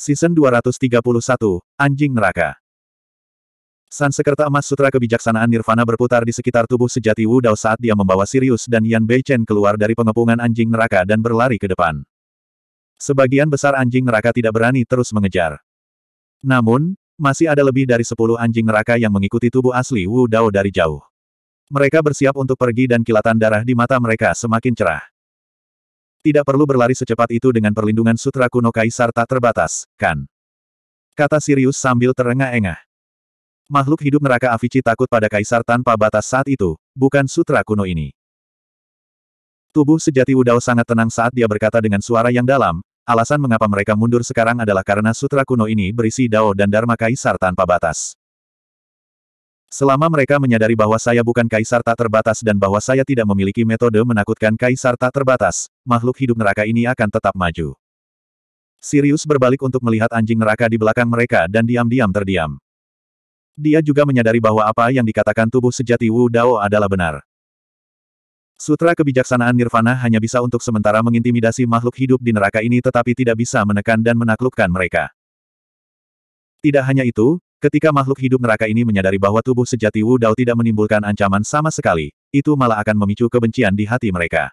Season 231, Anjing Neraka. Sansekerta emas sutra kebijaksanaan Nirvana berputar di sekitar tubuh sejati Wu Dao saat dia membawa Sirius dan Yan Beichen keluar dari pengepungan anjing neraka dan berlari ke depan. Sebagian besar anjing neraka tidak berani terus mengejar. Namun, masih ada lebih dari 10 anjing neraka yang mengikuti tubuh asli Wu Dao dari jauh. Mereka bersiap untuk pergi dan kilatan darah di mata mereka semakin cerah. Tidak perlu berlari secepat itu dengan perlindungan sutra kuno kaisar tak terbatas, kan? Kata Sirius sambil terengah-engah. Makhluk hidup neraka Avici takut pada kaisar tanpa batas saat itu, bukan sutra kuno ini. Tubuh sejati Udao sangat tenang saat dia berkata dengan suara yang dalam, alasan mengapa mereka mundur sekarang adalah karena sutra kuno ini berisi Dao dan Dharma Kaisar tanpa batas. Selama mereka menyadari bahwa saya bukan kaisar tak terbatas dan bahwa saya tidak memiliki metode menakutkan kaisar tak terbatas, makhluk hidup neraka ini akan tetap maju. Sirius berbalik untuk melihat anjing neraka di belakang mereka dan diam-diam terdiam. Dia juga menyadari bahwa apa yang dikatakan tubuh sejati Wu Dao adalah benar. Sutra kebijaksanaan Nirvana hanya bisa untuk sementara mengintimidasi makhluk hidup di neraka ini tetapi tidak bisa menekan dan menaklukkan mereka. Tidak hanya itu, Ketika makhluk hidup neraka ini menyadari bahwa tubuh sejati Wu Dao tidak menimbulkan ancaman sama sekali, itu malah akan memicu kebencian di hati mereka.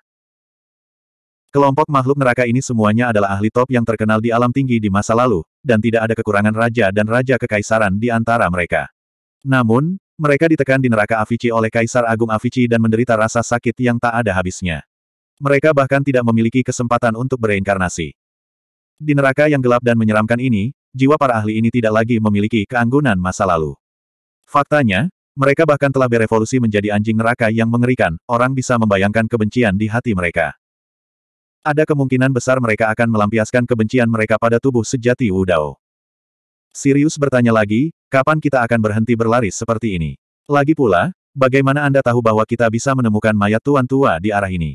Kelompok makhluk neraka ini semuanya adalah ahli top yang terkenal di alam tinggi di masa lalu, dan tidak ada kekurangan raja dan raja kekaisaran di antara mereka. Namun, mereka ditekan di neraka Avici oleh Kaisar Agung Avici dan menderita rasa sakit yang tak ada habisnya. Mereka bahkan tidak memiliki kesempatan untuk bereinkarnasi. Di neraka yang gelap dan menyeramkan ini, jiwa para ahli ini tidak lagi memiliki keanggunan masa lalu. Faktanya, mereka bahkan telah berevolusi menjadi anjing neraka yang mengerikan, orang bisa membayangkan kebencian di hati mereka. Ada kemungkinan besar mereka akan melampiaskan kebencian mereka pada tubuh sejati Wudao. Sirius bertanya lagi, kapan kita akan berhenti berlari seperti ini? Lagi pula, bagaimana Anda tahu bahwa kita bisa menemukan mayat tuan tua di arah ini?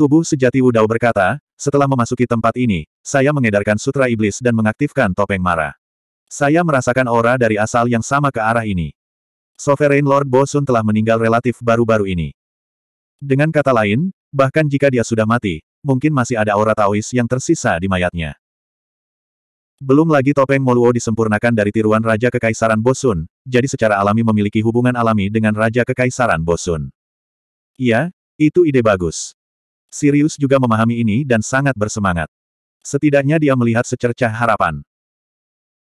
Tubuh sejati Wudao berkata, setelah memasuki tempat ini, saya mengedarkan sutra iblis dan mengaktifkan topeng Mara. Saya merasakan aura dari asal yang sama ke arah ini. Sovereign Lord Bosun telah meninggal relatif baru-baru ini. Dengan kata lain, bahkan jika dia sudah mati, mungkin masih ada aura Taois yang tersisa di mayatnya. Belum lagi topeng Moluo disempurnakan dari tiruan Raja Kekaisaran Bosun, jadi secara alami memiliki hubungan alami dengan Raja Kekaisaran Bosun. Iya, itu ide bagus. Sirius juga memahami ini dan sangat bersemangat. Setidaknya dia melihat secercah harapan.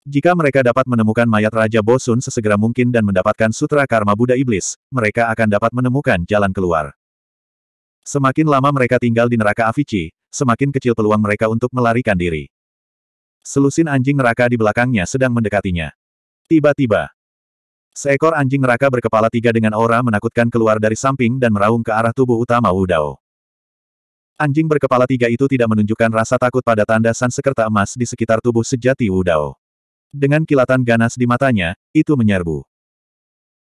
Jika mereka dapat menemukan mayat Raja Bosun sesegera mungkin dan mendapatkan Sutra Karma Buddha Iblis, mereka akan dapat menemukan jalan keluar. Semakin lama mereka tinggal di neraka Avici, semakin kecil peluang mereka untuk melarikan diri. Selusin anjing neraka di belakangnya sedang mendekatinya. Tiba-tiba, seekor anjing neraka berkepala tiga dengan aura menakutkan keluar dari samping dan meraung ke arah tubuh utama Wudao. Anjing berkepala tiga itu tidak menunjukkan rasa takut pada tanda sansekerta emas di sekitar tubuh sejati Wudao. Dengan kilatan ganas di matanya, itu menyerbu.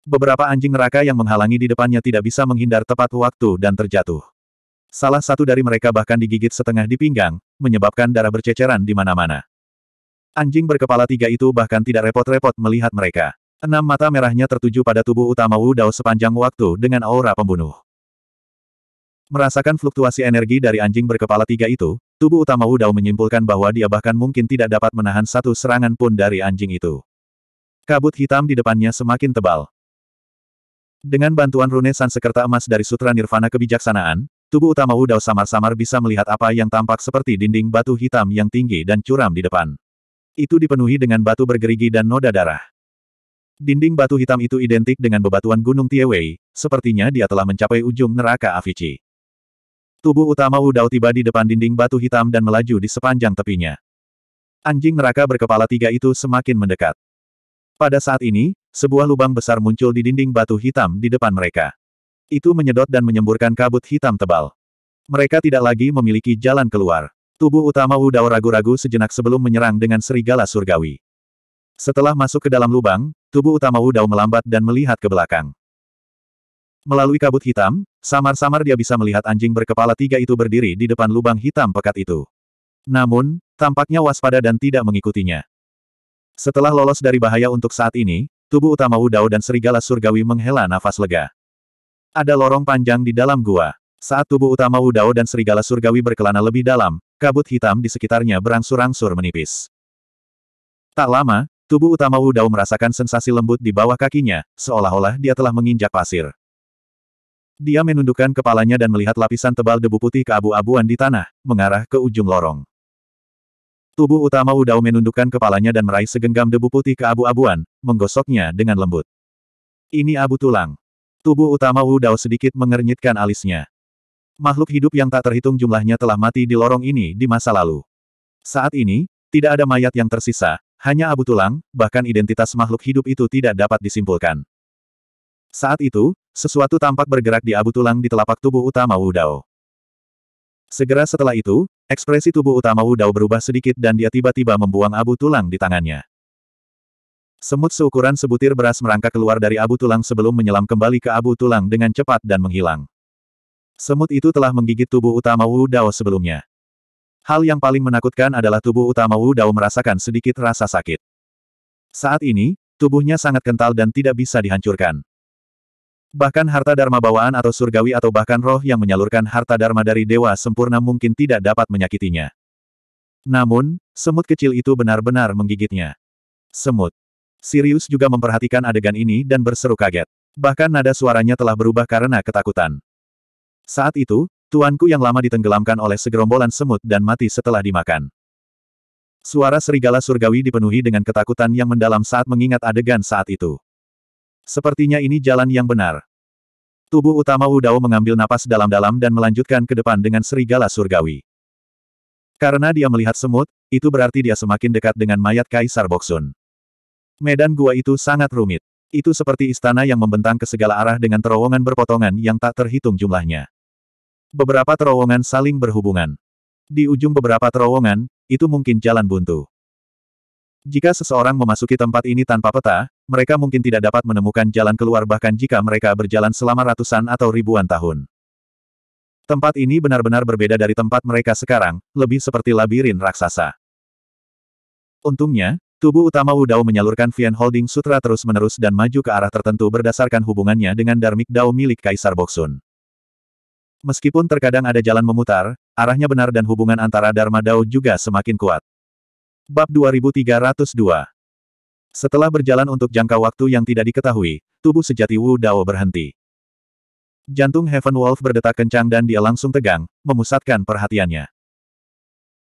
Beberapa anjing neraka yang menghalangi di depannya tidak bisa menghindar tepat waktu dan terjatuh. Salah satu dari mereka bahkan digigit setengah di pinggang, menyebabkan darah berceceran di mana-mana. Anjing berkepala tiga itu bahkan tidak repot-repot melihat mereka. Enam mata merahnya tertuju pada tubuh utama Wudao sepanjang waktu dengan aura pembunuh. Merasakan fluktuasi energi dari anjing berkepala tiga itu, tubuh utama Wu Dao menyimpulkan bahwa dia bahkan mungkin tidak dapat menahan satu serangan pun dari anjing itu. Kabut hitam di depannya semakin tebal. Dengan bantuan rune sansekerta emas dari Sutra Nirvana Kebijaksanaan, tubuh utama Wu Dao samar-samar bisa melihat apa yang tampak seperti dinding batu hitam yang tinggi dan curam di depan. Itu dipenuhi dengan batu bergerigi dan noda darah. Dinding batu hitam itu identik dengan bebatuan Gunung Tiewei, sepertinya dia telah mencapai ujung neraka Avici. Tubuh utama Dao tiba di depan dinding batu hitam dan melaju di sepanjang tepinya. Anjing neraka berkepala tiga itu semakin mendekat. Pada saat ini, sebuah lubang besar muncul di dinding batu hitam di depan mereka. Itu menyedot dan menyemburkan kabut hitam tebal. Mereka tidak lagi memiliki jalan keluar. Tubuh utama Dao ragu-ragu sejenak sebelum menyerang dengan serigala surgawi. Setelah masuk ke dalam lubang, tubuh utama Dao melambat dan melihat ke belakang. Melalui kabut hitam, samar-samar dia bisa melihat anjing berkepala tiga itu berdiri di depan lubang hitam pekat itu. Namun, tampaknya waspada dan tidak mengikutinya. Setelah lolos dari bahaya untuk saat ini, tubuh utama Wudao dan serigala surgawi menghela nafas lega. Ada lorong panjang di dalam gua. Saat tubuh utama Wudao dan serigala surgawi berkelana lebih dalam, kabut hitam di sekitarnya berangsur-angsur menipis. Tak lama, tubuh utama Wudao merasakan sensasi lembut di bawah kakinya, seolah-olah dia telah menginjak pasir. Dia menundukkan kepalanya dan melihat lapisan tebal debu putih keabu-abuan di tanah, mengarah ke ujung lorong. Tubuh utama Dao menundukkan kepalanya dan meraih segenggam debu putih keabu-abuan, menggosoknya dengan lembut. Ini abu tulang. Tubuh utama Dao sedikit mengernyitkan alisnya. Makhluk hidup yang tak terhitung jumlahnya telah mati di lorong ini di masa lalu. Saat ini, tidak ada mayat yang tersisa, hanya abu tulang, bahkan identitas makhluk hidup itu tidak dapat disimpulkan. Saat itu, sesuatu tampak bergerak di abu tulang di telapak tubuh utama Wudao. Segera setelah itu, ekspresi tubuh utama Wudao berubah sedikit dan dia tiba-tiba membuang abu tulang di tangannya. Semut seukuran sebutir beras merangkak keluar dari abu tulang sebelum menyelam kembali ke abu tulang dengan cepat dan menghilang. Semut itu telah menggigit tubuh utama Wu Dao sebelumnya. Hal yang paling menakutkan adalah tubuh utama Wu Dao merasakan sedikit rasa sakit. Saat ini, tubuhnya sangat kental dan tidak bisa dihancurkan. Bahkan harta dharma bawaan atau surgawi atau bahkan roh yang menyalurkan harta dharma dari dewa sempurna mungkin tidak dapat menyakitinya. Namun, semut kecil itu benar-benar menggigitnya. Semut. Sirius juga memperhatikan adegan ini dan berseru kaget. Bahkan nada suaranya telah berubah karena ketakutan. Saat itu, tuanku yang lama ditenggelamkan oleh segerombolan semut dan mati setelah dimakan. Suara serigala surgawi dipenuhi dengan ketakutan yang mendalam saat mengingat adegan saat itu. Sepertinya ini jalan yang benar. Tubuh utama Wudao mengambil napas dalam-dalam dan melanjutkan ke depan dengan serigala surgawi. Karena dia melihat semut, itu berarti dia semakin dekat dengan mayat Kaisar Boksun. Medan gua itu sangat rumit. Itu seperti istana yang membentang ke segala arah dengan terowongan berpotongan yang tak terhitung jumlahnya. Beberapa terowongan saling berhubungan. Di ujung beberapa terowongan, itu mungkin jalan buntu. Jika seseorang memasuki tempat ini tanpa peta, mereka mungkin tidak dapat menemukan jalan keluar bahkan jika mereka berjalan selama ratusan atau ribuan tahun. Tempat ini benar-benar berbeda dari tempat mereka sekarang, lebih seperti labirin raksasa. Untungnya, tubuh utama Wu Dao menyalurkan Vian Holding Sutra terus-menerus dan maju ke arah tertentu berdasarkan hubungannya dengan Darmik Dao milik Kaisar Boksun. Meskipun terkadang ada jalan memutar, arahnya benar dan hubungan antara Dharma Dao juga semakin kuat. Bab 2302 setelah berjalan untuk jangka waktu yang tidak diketahui, tubuh sejati Wu Dao berhenti. Jantung Heaven Wolf berdetak kencang dan dia langsung tegang, memusatkan perhatiannya.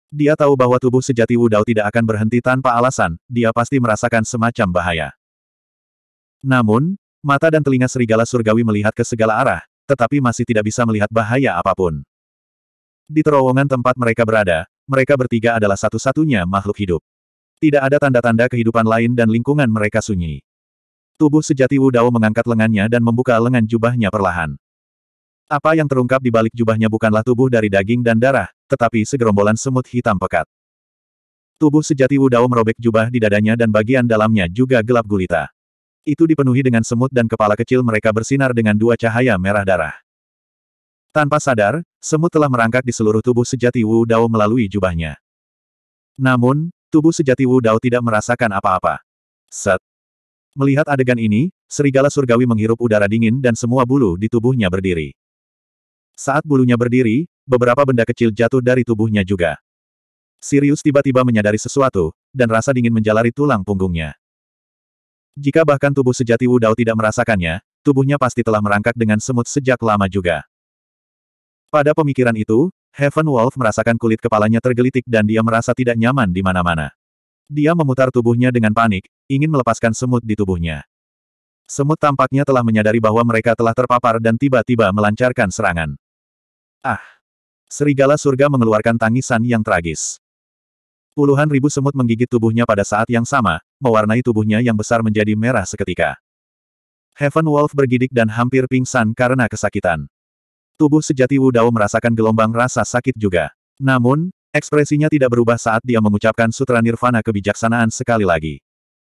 Dia tahu bahwa tubuh sejati Wu Dao tidak akan berhenti tanpa alasan, dia pasti merasakan semacam bahaya. Namun, mata dan telinga serigala surgawi melihat ke segala arah, tetapi masih tidak bisa melihat bahaya apapun. Di terowongan tempat mereka berada, mereka bertiga adalah satu-satunya makhluk hidup. Tidak ada tanda-tanda kehidupan lain dan lingkungan mereka sunyi. Tubuh sejati Wu Dao mengangkat lengannya dan membuka lengan jubahnya perlahan. Apa yang terungkap di balik jubahnya bukanlah tubuh dari daging dan darah, tetapi segerombolan semut hitam pekat. Tubuh sejati Wu Dao merobek jubah di dadanya dan bagian dalamnya juga gelap gulita. Itu dipenuhi dengan semut dan kepala kecil mereka bersinar dengan dua cahaya merah darah. Tanpa sadar, semut telah merangkak di seluruh tubuh sejati Wu Dao melalui jubahnya. Namun, Tubuh sejati Wu Dao tidak merasakan apa-apa. Set. Melihat adegan ini, serigala surgawi menghirup udara dingin dan semua bulu di tubuhnya berdiri. Saat bulunya berdiri, beberapa benda kecil jatuh dari tubuhnya juga. Sirius tiba-tiba menyadari sesuatu, dan rasa dingin menjalari tulang punggungnya. Jika bahkan tubuh sejati Wu Dao tidak merasakannya, tubuhnya pasti telah merangkak dengan semut sejak lama juga. Pada pemikiran itu, Heaven Wolf merasakan kulit kepalanya tergelitik dan dia merasa tidak nyaman di mana-mana. Dia memutar tubuhnya dengan panik, ingin melepaskan semut di tubuhnya. Semut tampaknya telah menyadari bahwa mereka telah terpapar dan tiba-tiba melancarkan serangan. Ah! Serigala surga mengeluarkan tangisan yang tragis. Puluhan ribu semut menggigit tubuhnya pada saat yang sama, mewarnai tubuhnya yang besar menjadi merah seketika. Heaven Wolf bergidik dan hampir pingsan karena kesakitan. Tubuh sejati Wu Dao merasakan gelombang rasa sakit juga. Namun, ekspresinya tidak berubah saat dia mengucapkan sutra nirvana kebijaksanaan sekali lagi.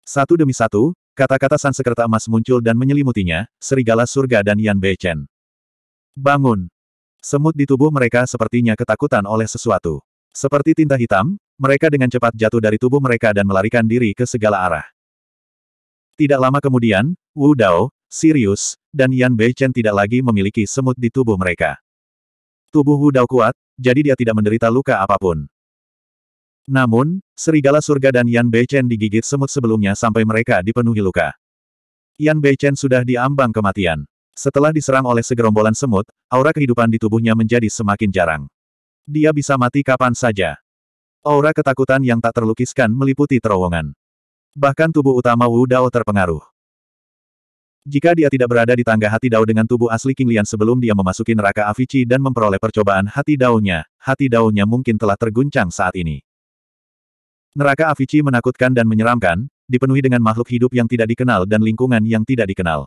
Satu demi satu, kata-kata sansekerta emas muncul dan menyelimutinya, serigala surga dan Yan Bechen. Bangun! Semut di tubuh mereka sepertinya ketakutan oleh sesuatu. Seperti tinta hitam, mereka dengan cepat jatuh dari tubuh mereka dan melarikan diri ke segala arah. Tidak lama kemudian, Wu Dao, Sirius, dan Yan Beichen tidak lagi memiliki semut di tubuh mereka. Tubuh Hu Dao kuat, jadi dia tidak menderita luka apapun. Namun, serigala surga dan Yan Beichen digigit semut sebelumnya sampai mereka dipenuhi luka. Yan Beichen sudah diambang kematian. Setelah diserang oleh segerombolan semut, aura kehidupan di tubuhnya menjadi semakin jarang. Dia bisa mati kapan saja. Aura ketakutan yang tak terlukiskan meliputi terowongan. Bahkan tubuh utama Wu Dao terpengaruh. Jika dia tidak berada di tangga hati Dao dengan tubuh asli King Lian sebelum dia memasuki neraka Avici dan memperoleh percobaan hati dao hati dao mungkin telah terguncang saat ini. Neraka Avici menakutkan dan menyeramkan, dipenuhi dengan makhluk hidup yang tidak dikenal dan lingkungan yang tidak dikenal.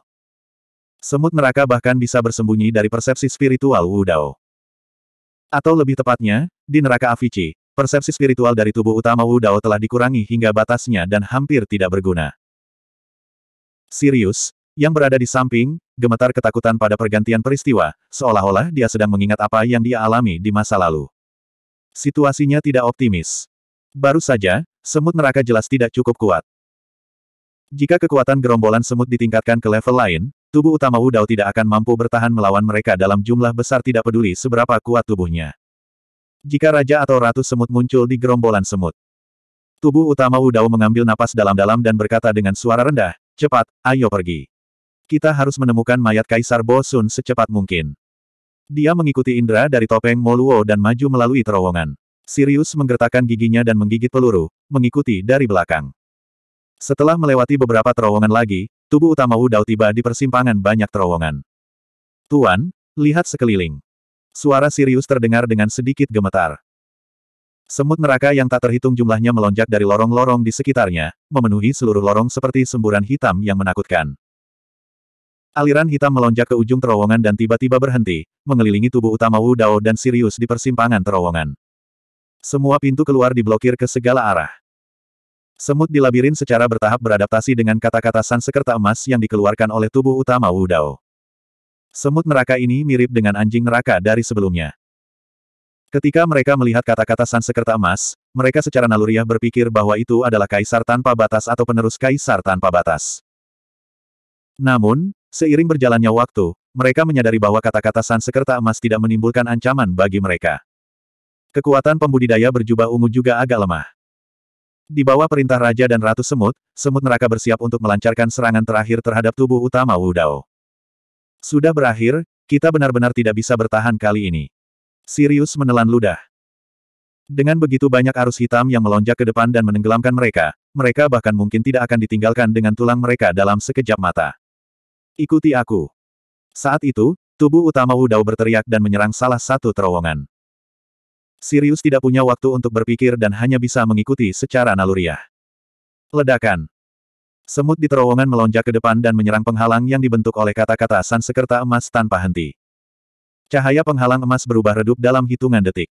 Semut neraka bahkan bisa bersembunyi dari persepsi spiritual Wu Dao. Atau lebih tepatnya, di neraka Avici, persepsi spiritual dari tubuh utama Wu Dao telah dikurangi hingga batasnya dan hampir tidak berguna. Sirius, yang berada di samping, gemetar ketakutan pada pergantian peristiwa, seolah-olah dia sedang mengingat apa yang dia alami di masa lalu. Situasinya tidak optimis. Baru saja, semut neraka jelas tidak cukup kuat. Jika kekuatan gerombolan semut ditingkatkan ke level lain, tubuh utama Wudao tidak akan mampu bertahan melawan mereka dalam jumlah besar tidak peduli seberapa kuat tubuhnya. Jika raja atau ratu semut muncul di gerombolan semut, tubuh utama Wudao mengambil napas dalam-dalam dan berkata dengan suara rendah, cepat, ayo pergi. Kita harus menemukan mayat Kaisar Bosun secepat mungkin. Dia mengikuti Indra dari topeng Moluo dan maju melalui terowongan. Sirius menggertakkan giginya dan menggigit peluru, mengikuti dari belakang. Setelah melewati beberapa terowongan lagi, tubuh utama Wu Dao tiba di persimpangan banyak terowongan. Tuan, lihat sekeliling. Suara Sirius terdengar dengan sedikit gemetar. Semut neraka yang tak terhitung jumlahnya melonjak dari lorong-lorong di sekitarnya, memenuhi seluruh lorong seperti semburan hitam yang menakutkan. Aliran hitam melonjak ke ujung terowongan dan tiba-tiba berhenti, mengelilingi tubuh utama Wu Dao dan Sirius di persimpangan terowongan. Semua pintu keluar diblokir ke segala arah. Semut di labirin secara bertahap beradaptasi dengan kata-kata sansekerta emas yang dikeluarkan oleh tubuh utama Wu Dao. Semut neraka ini mirip dengan anjing neraka dari sebelumnya. Ketika mereka melihat kata-kata sansekerta emas, mereka secara naluriah berpikir bahwa itu adalah kaisar tanpa batas atau penerus kaisar tanpa batas. Namun, Seiring berjalannya waktu, mereka menyadari bahwa kata-kata Sansekerta emas tidak menimbulkan ancaman bagi mereka. Kekuatan pembudidaya berjubah ungu juga agak lemah. Di bawah perintah Raja dan Ratu Semut, Semut Neraka bersiap untuk melancarkan serangan terakhir terhadap tubuh utama Wudao. Sudah berakhir, kita benar-benar tidak bisa bertahan kali ini. Sirius menelan ludah. Dengan begitu banyak arus hitam yang melonjak ke depan dan menenggelamkan mereka, mereka bahkan mungkin tidak akan ditinggalkan dengan tulang mereka dalam sekejap mata. Ikuti aku. Saat itu, tubuh utama Dao berteriak dan menyerang salah satu terowongan. Sirius tidak punya waktu untuk berpikir dan hanya bisa mengikuti secara naluriah. Ledakan. Semut di terowongan melonjak ke depan dan menyerang penghalang yang dibentuk oleh kata-kata sansekerta emas tanpa henti. Cahaya penghalang emas berubah redup dalam hitungan detik.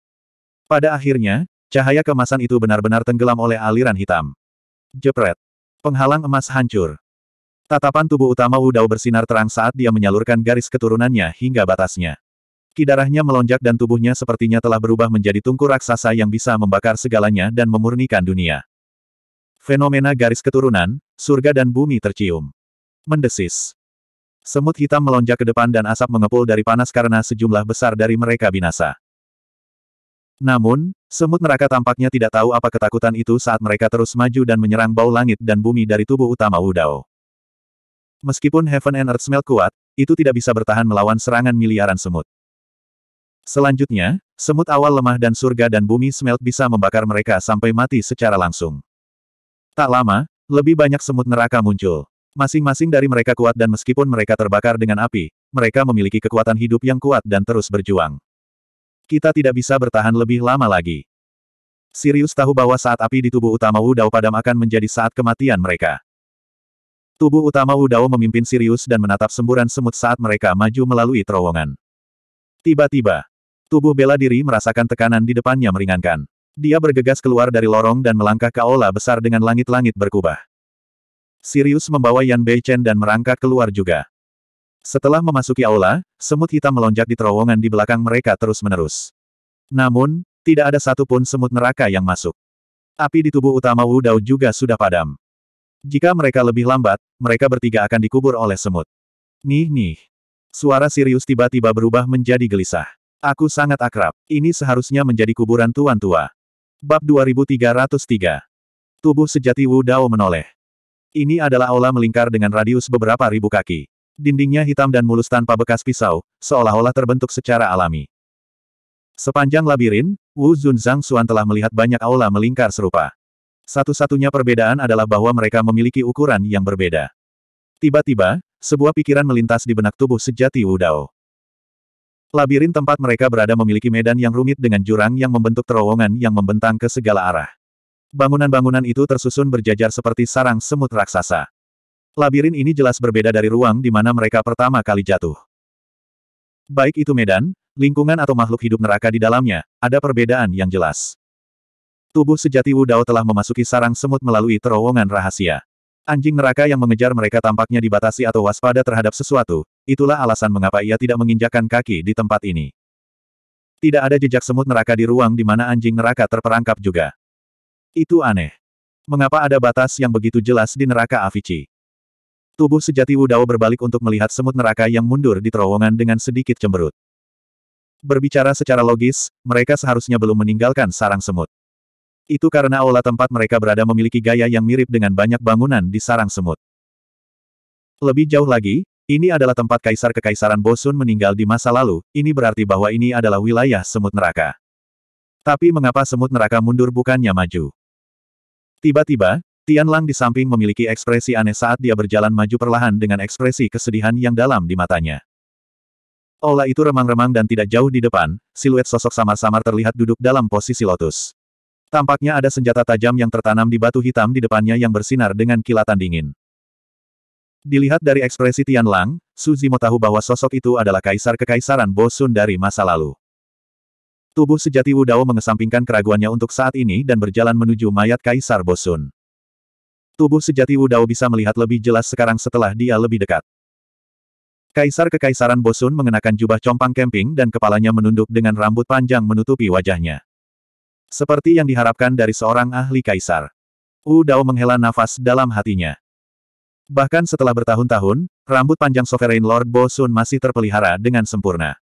Pada akhirnya, cahaya kemasan itu benar-benar tenggelam oleh aliran hitam. Jepret. Penghalang emas hancur. Tatapan tubuh utama Dao bersinar terang saat dia menyalurkan garis keturunannya hingga batasnya. Kidarahnya melonjak dan tubuhnya sepertinya telah berubah menjadi tungku raksasa yang bisa membakar segalanya dan memurnikan dunia. Fenomena garis keturunan, surga dan bumi tercium. Mendesis. Semut hitam melonjak ke depan dan asap mengepul dari panas karena sejumlah besar dari mereka binasa. Namun, semut neraka tampaknya tidak tahu apa ketakutan itu saat mereka terus maju dan menyerang bau langit dan bumi dari tubuh utama Wudao. Meskipun Heaven and Earth Smell kuat, itu tidak bisa bertahan melawan serangan miliaran semut. Selanjutnya, semut awal lemah dan surga dan bumi smelt bisa membakar mereka sampai mati secara langsung. Tak lama, lebih banyak semut neraka muncul. Masing-masing dari mereka kuat dan meskipun mereka terbakar dengan api, mereka memiliki kekuatan hidup yang kuat dan terus berjuang. Kita tidak bisa bertahan lebih lama lagi. Sirius tahu bahwa saat api di tubuh utama Wu Dao padam akan menjadi saat kematian mereka. Tubuh utama Wudao memimpin Sirius dan menatap semburan semut saat mereka maju melalui terowongan. Tiba-tiba, tubuh bela diri merasakan tekanan di depannya meringankan. Dia bergegas keluar dari lorong dan melangkah ke aula besar dengan langit-langit berkubah. Sirius membawa Yan Beichen dan merangkak keluar juga. Setelah memasuki aula, semut hitam melonjak di terowongan di belakang mereka terus-menerus. Namun, tidak ada satupun semut neraka yang masuk. Api di tubuh utama Wu Dao juga sudah padam. Jika mereka lebih lambat, mereka bertiga akan dikubur oleh semut. Nih nih. Suara Sirius tiba-tiba berubah menjadi gelisah. Aku sangat akrab. Ini seharusnya menjadi kuburan tuan tua. Bab 2303. Tubuh sejati Wu Dao menoleh. Ini adalah aula melingkar dengan radius beberapa ribu kaki. Dindingnya hitam dan mulus tanpa bekas pisau, seolah-olah terbentuk secara alami. Sepanjang labirin, Wu Zunzang Xuan telah melihat banyak aula melingkar serupa. Satu-satunya perbedaan adalah bahwa mereka memiliki ukuran yang berbeda. Tiba-tiba, sebuah pikiran melintas di benak tubuh sejati Wudao. Labirin tempat mereka berada memiliki medan yang rumit dengan jurang yang membentuk terowongan yang membentang ke segala arah. Bangunan-bangunan itu tersusun berjajar seperti sarang semut raksasa. Labirin ini jelas berbeda dari ruang di mana mereka pertama kali jatuh. Baik itu medan, lingkungan atau makhluk hidup neraka di dalamnya, ada perbedaan yang jelas. Tubuh sejati Wu Dao telah memasuki sarang semut melalui terowongan rahasia. Anjing neraka yang mengejar mereka tampaknya dibatasi atau waspada terhadap sesuatu, itulah alasan mengapa ia tidak menginjakkan kaki di tempat ini. Tidak ada jejak semut neraka di ruang di mana anjing neraka terperangkap juga. Itu aneh. Mengapa ada batas yang begitu jelas di neraka Avici? Tubuh sejati Wu Dao berbalik untuk melihat semut neraka yang mundur di terowongan dengan sedikit cemberut. Berbicara secara logis, mereka seharusnya belum meninggalkan sarang semut. Itu karena aula tempat mereka berada memiliki gaya yang mirip dengan banyak bangunan di sarang semut. Lebih jauh lagi, ini adalah tempat kaisar kekaisaran Bosun meninggal di masa lalu, ini berarti bahwa ini adalah wilayah semut neraka. Tapi mengapa semut neraka mundur bukannya maju? Tiba-tiba, Tian Lang di samping memiliki ekspresi aneh saat dia berjalan maju perlahan dengan ekspresi kesedihan yang dalam di matanya. Aula itu remang-remang dan tidak jauh di depan, siluet sosok samar-samar terlihat duduk dalam posisi lotus. Tampaknya ada senjata tajam yang tertanam di batu hitam di depannya yang bersinar dengan kilatan dingin. Dilihat dari ekspresi Tian Lang, Su Zimo tahu bahwa sosok itu adalah kaisar kekaisaran Bosun dari masa lalu. Tubuh sejati Wudao mengesampingkan keraguannya untuk saat ini dan berjalan menuju mayat kaisar Bosun. Tubuh sejati Wudao bisa melihat lebih jelas sekarang setelah dia lebih dekat. Kaisar Kekaisaran Bosun mengenakan jubah compang kemping dan kepalanya menunduk dengan rambut panjang menutupi wajahnya. Seperti yang diharapkan dari seorang ahli kaisar. U Dao menghela nafas dalam hatinya. Bahkan setelah bertahun-tahun, rambut panjang Sovereign Lord Bosun masih terpelihara dengan sempurna.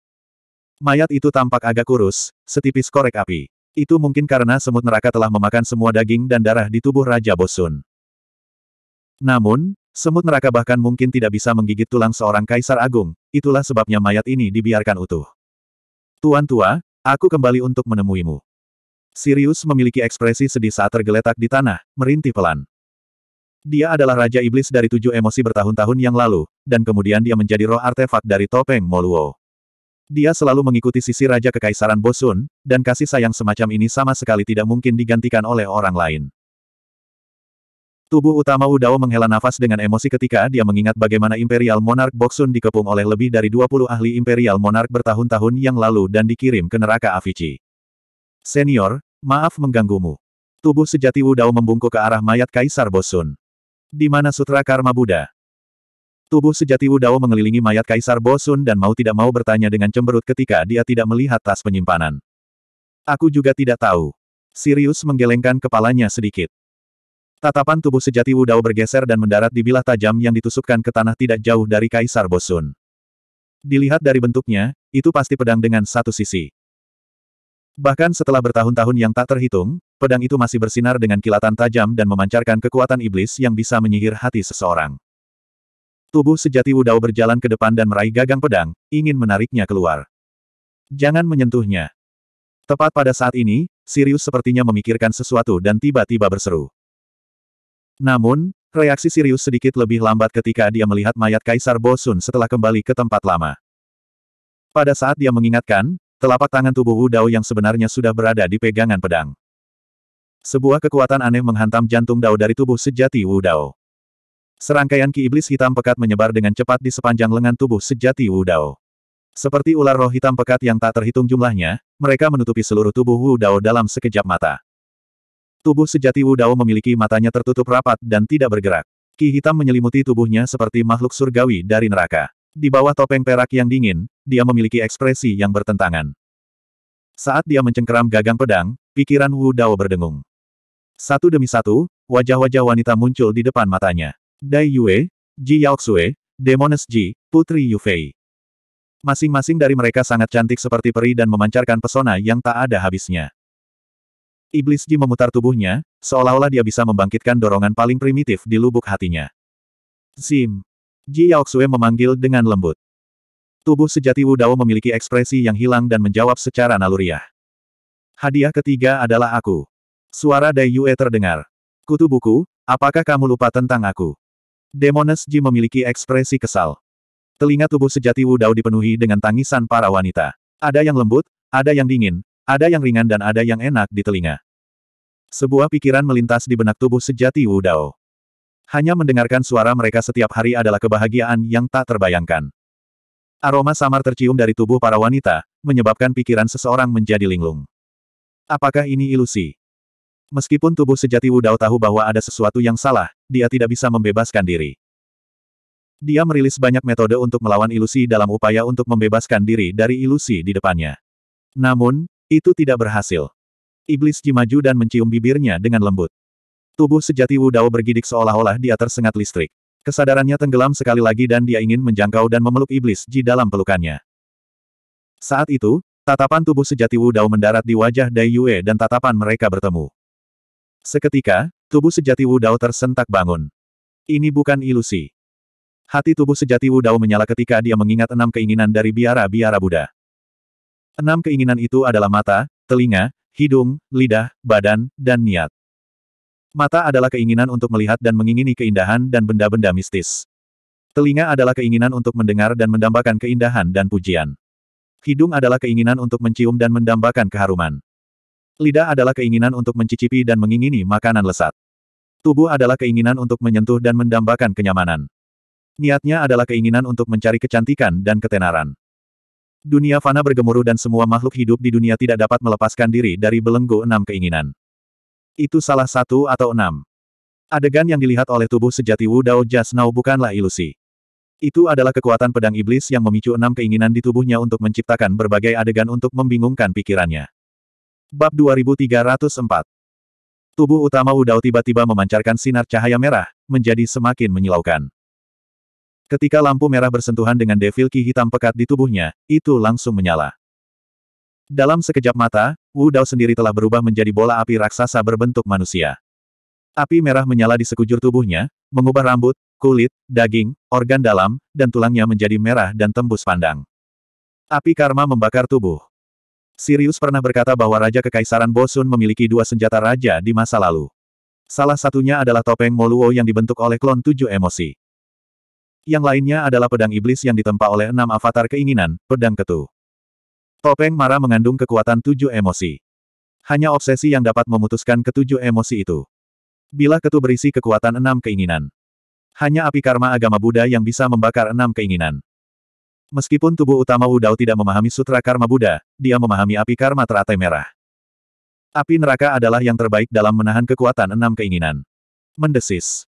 Mayat itu tampak agak kurus, setipis korek api. Itu mungkin karena semut neraka telah memakan semua daging dan darah di tubuh Raja Bosun. Namun, semut neraka bahkan mungkin tidak bisa menggigit tulang seorang kaisar agung, itulah sebabnya mayat ini dibiarkan utuh. Tuan tua, aku kembali untuk menemuimu. Sirius memiliki ekspresi sedih saat tergeletak di tanah, merintih pelan. Dia adalah Raja Iblis dari tujuh emosi bertahun-tahun yang lalu, dan kemudian dia menjadi roh artefak dari topeng Moluo. Dia selalu mengikuti sisi Raja Kekaisaran Bosun, dan kasih sayang semacam ini sama sekali tidak mungkin digantikan oleh orang lain. Tubuh utama Udao menghela nafas dengan emosi ketika dia mengingat bagaimana Imperial Monarch Boksun dikepung oleh lebih dari 20 ahli Imperial Monarch bertahun-tahun yang lalu dan dikirim ke neraka Avici. Senior, Maaf mengganggumu. Tubuh sejati Wudao membungkuk ke arah mayat Kaisar Bosun. Di mana Sutra Karma Buddha? Tubuh sejati Wudao mengelilingi mayat Kaisar Bosun dan mau tidak mau bertanya dengan cemberut ketika dia tidak melihat tas penyimpanan. Aku juga tidak tahu. Sirius menggelengkan kepalanya sedikit. Tatapan tubuh sejati Wudao bergeser dan mendarat di bilah tajam yang ditusukkan ke tanah tidak jauh dari Kaisar Bosun. Dilihat dari bentuknya, itu pasti pedang dengan satu sisi. Bahkan setelah bertahun-tahun yang tak terhitung, pedang itu masih bersinar dengan kilatan tajam dan memancarkan kekuatan iblis yang bisa menyihir hati seseorang. Tubuh sejati Wudao berjalan ke depan dan meraih gagang pedang, ingin menariknya keluar. Jangan menyentuhnya. Tepat pada saat ini, Sirius sepertinya memikirkan sesuatu dan tiba-tiba berseru. Namun, reaksi Sirius sedikit lebih lambat ketika dia melihat mayat Kaisar Bosun setelah kembali ke tempat lama. Pada saat dia mengingatkan, Telapak tangan tubuh Wu Dao yang sebenarnya sudah berada di pegangan pedang. Sebuah kekuatan aneh menghantam jantung Dao dari tubuh sejati Wu Dao. Serangkaian ki iblis hitam pekat menyebar dengan cepat di sepanjang lengan tubuh sejati Wu Dao. Seperti ular roh hitam pekat yang tak terhitung jumlahnya, mereka menutupi seluruh tubuh Wu Dao dalam sekejap mata. Tubuh sejati Wu Dao memiliki matanya tertutup rapat dan tidak bergerak. Ki hitam menyelimuti tubuhnya seperti makhluk surgawi dari neraka. Di bawah topeng perak yang dingin, dia memiliki ekspresi yang bertentangan. Saat dia mencengkeram gagang pedang, pikiran Wu Dao berdengung. Satu demi satu, wajah-wajah wanita muncul di depan matanya. Dai Yue, Ji Yaoxue, Demones Ji, Putri Yu Fei. Masing-masing dari mereka sangat cantik seperti peri dan memancarkan pesona yang tak ada habisnya. Iblis Ji memutar tubuhnya, seolah-olah dia bisa membangkitkan dorongan paling primitif di lubuk hatinya. Zim, Ji Yaoxue memanggil dengan lembut. Tubuh sejati Wu Dao memiliki ekspresi yang hilang dan menjawab secara naluriah. Hadiah ketiga adalah aku. Suara Dai Yue terdengar. Kutu buku, apakah kamu lupa tentang aku? Demones Ji memiliki ekspresi kesal. Telinga tubuh sejati Wu Dao dipenuhi dengan tangisan para wanita. Ada yang lembut, ada yang dingin, ada yang ringan dan ada yang enak di telinga. Sebuah pikiran melintas di benak tubuh sejati Wu Dao. Hanya mendengarkan suara mereka setiap hari adalah kebahagiaan yang tak terbayangkan. Aroma samar tercium dari tubuh para wanita, menyebabkan pikiran seseorang menjadi linglung. Apakah ini ilusi? Meskipun tubuh sejati Wudao tahu bahwa ada sesuatu yang salah, dia tidak bisa membebaskan diri. Dia merilis banyak metode untuk melawan ilusi dalam upaya untuk membebaskan diri dari ilusi di depannya. Namun, itu tidak berhasil. Iblis Jimaju dan mencium bibirnya dengan lembut. Tubuh sejati Wu Dao bergidik seolah-olah dia tersengat listrik. Kesadarannya tenggelam sekali lagi dan dia ingin menjangkau dan memeluk iblis Ji dalam pelukannya. Saat itu, tatapan tubuh sejati Wu Dao mendarat di wajah Dai Yue dan tatapan mereka bertemu. Seketika, tubuh sejati Wu Dao tersentak bangun. Ini bukan ilusi. Hati tubuh sejati Wu Dao menyala ketika dia mengingat enam keinginan dari biara-biara Buddha. Enam keinginan itu adalah mata, telinga, hidung, lidah, badan, dan niat. Mata adalah keinginan untuk melihat dan mengingini keindahan dan benda-benda mistis. Telinga adalah keinginan untuk mendengar dan mendambakan keindahan dan pujian. Hidung adalah keinginan untuk mencium dan mendambakan keharuman. Lidah adalah keinginan untuk mencicipi dan mengingini makanan lesat. Tubuh adalah keinginan untuk menyentuh dan mendambakan kenyamanan. Niatnya adalah keinginan untuk mencari kecantikan dan ketenaran. Dunia fana bergemuruh dan semua makhluk hidup di dunia tidak dapat melepaskan diri dari belenggu enam keinginan. Itu salah satu atau enam. Adegan yang dilihat oleh tubuh sejati Wu Dao Just Now bukanlah ilusi. Itu adalah kekuatan pedang iblis yang memicu enam keinginan di tubuhnya untuk menciptakan berbagai adegan untuk membingungkan pikirannya. Bab 2304 Tubuh utama Dao tiba-tiba memancarkan sinar cahaya merah, menjadi semakin menyilaukan. Ketika lampu merah bersentuhan dengan devil ki hitam pekat di tubuhnya, itu langsung menyala. Dalam sekejap mata, Wu Dao sendiri telah berubah menjadi bola api raksasa berbentuk manusia. Api merah menyala di sekujur tubuhnya, mengubah rambut, kulit, daging, organ dalam, dan tulangnya menjadi merah dan tembus pandang. Api karma membakar tubuh. Sirius pernah berkata bahwa Raja Kekaisaran Bosun memiliki dua senjata raja di masa lalu. Salah satunya adalah topeng Moluo yang dibentuk oleh klon tujuh emosi. Yang lainnya adalah pedang iblis yang ditempa oleh enam avatar keinginan, pedang Ketuh. Topeng marah mengandung kekuatan tujuh emosi. Hanya obsesi yang dapat memutuskan ketujuh emosi itu. Bila ketu berisi kekuatan enam keinginan. Hanya api karma agama Buddha yang bisa membakar enam keinginan. Meskipun tubuh utama Wudao tidak memahami sutra karma Buddha, dia memahami api karma teratai merah. Api neraka adalah yang terbaik dalam menahan kekuatan enam keinginan. Mendesis.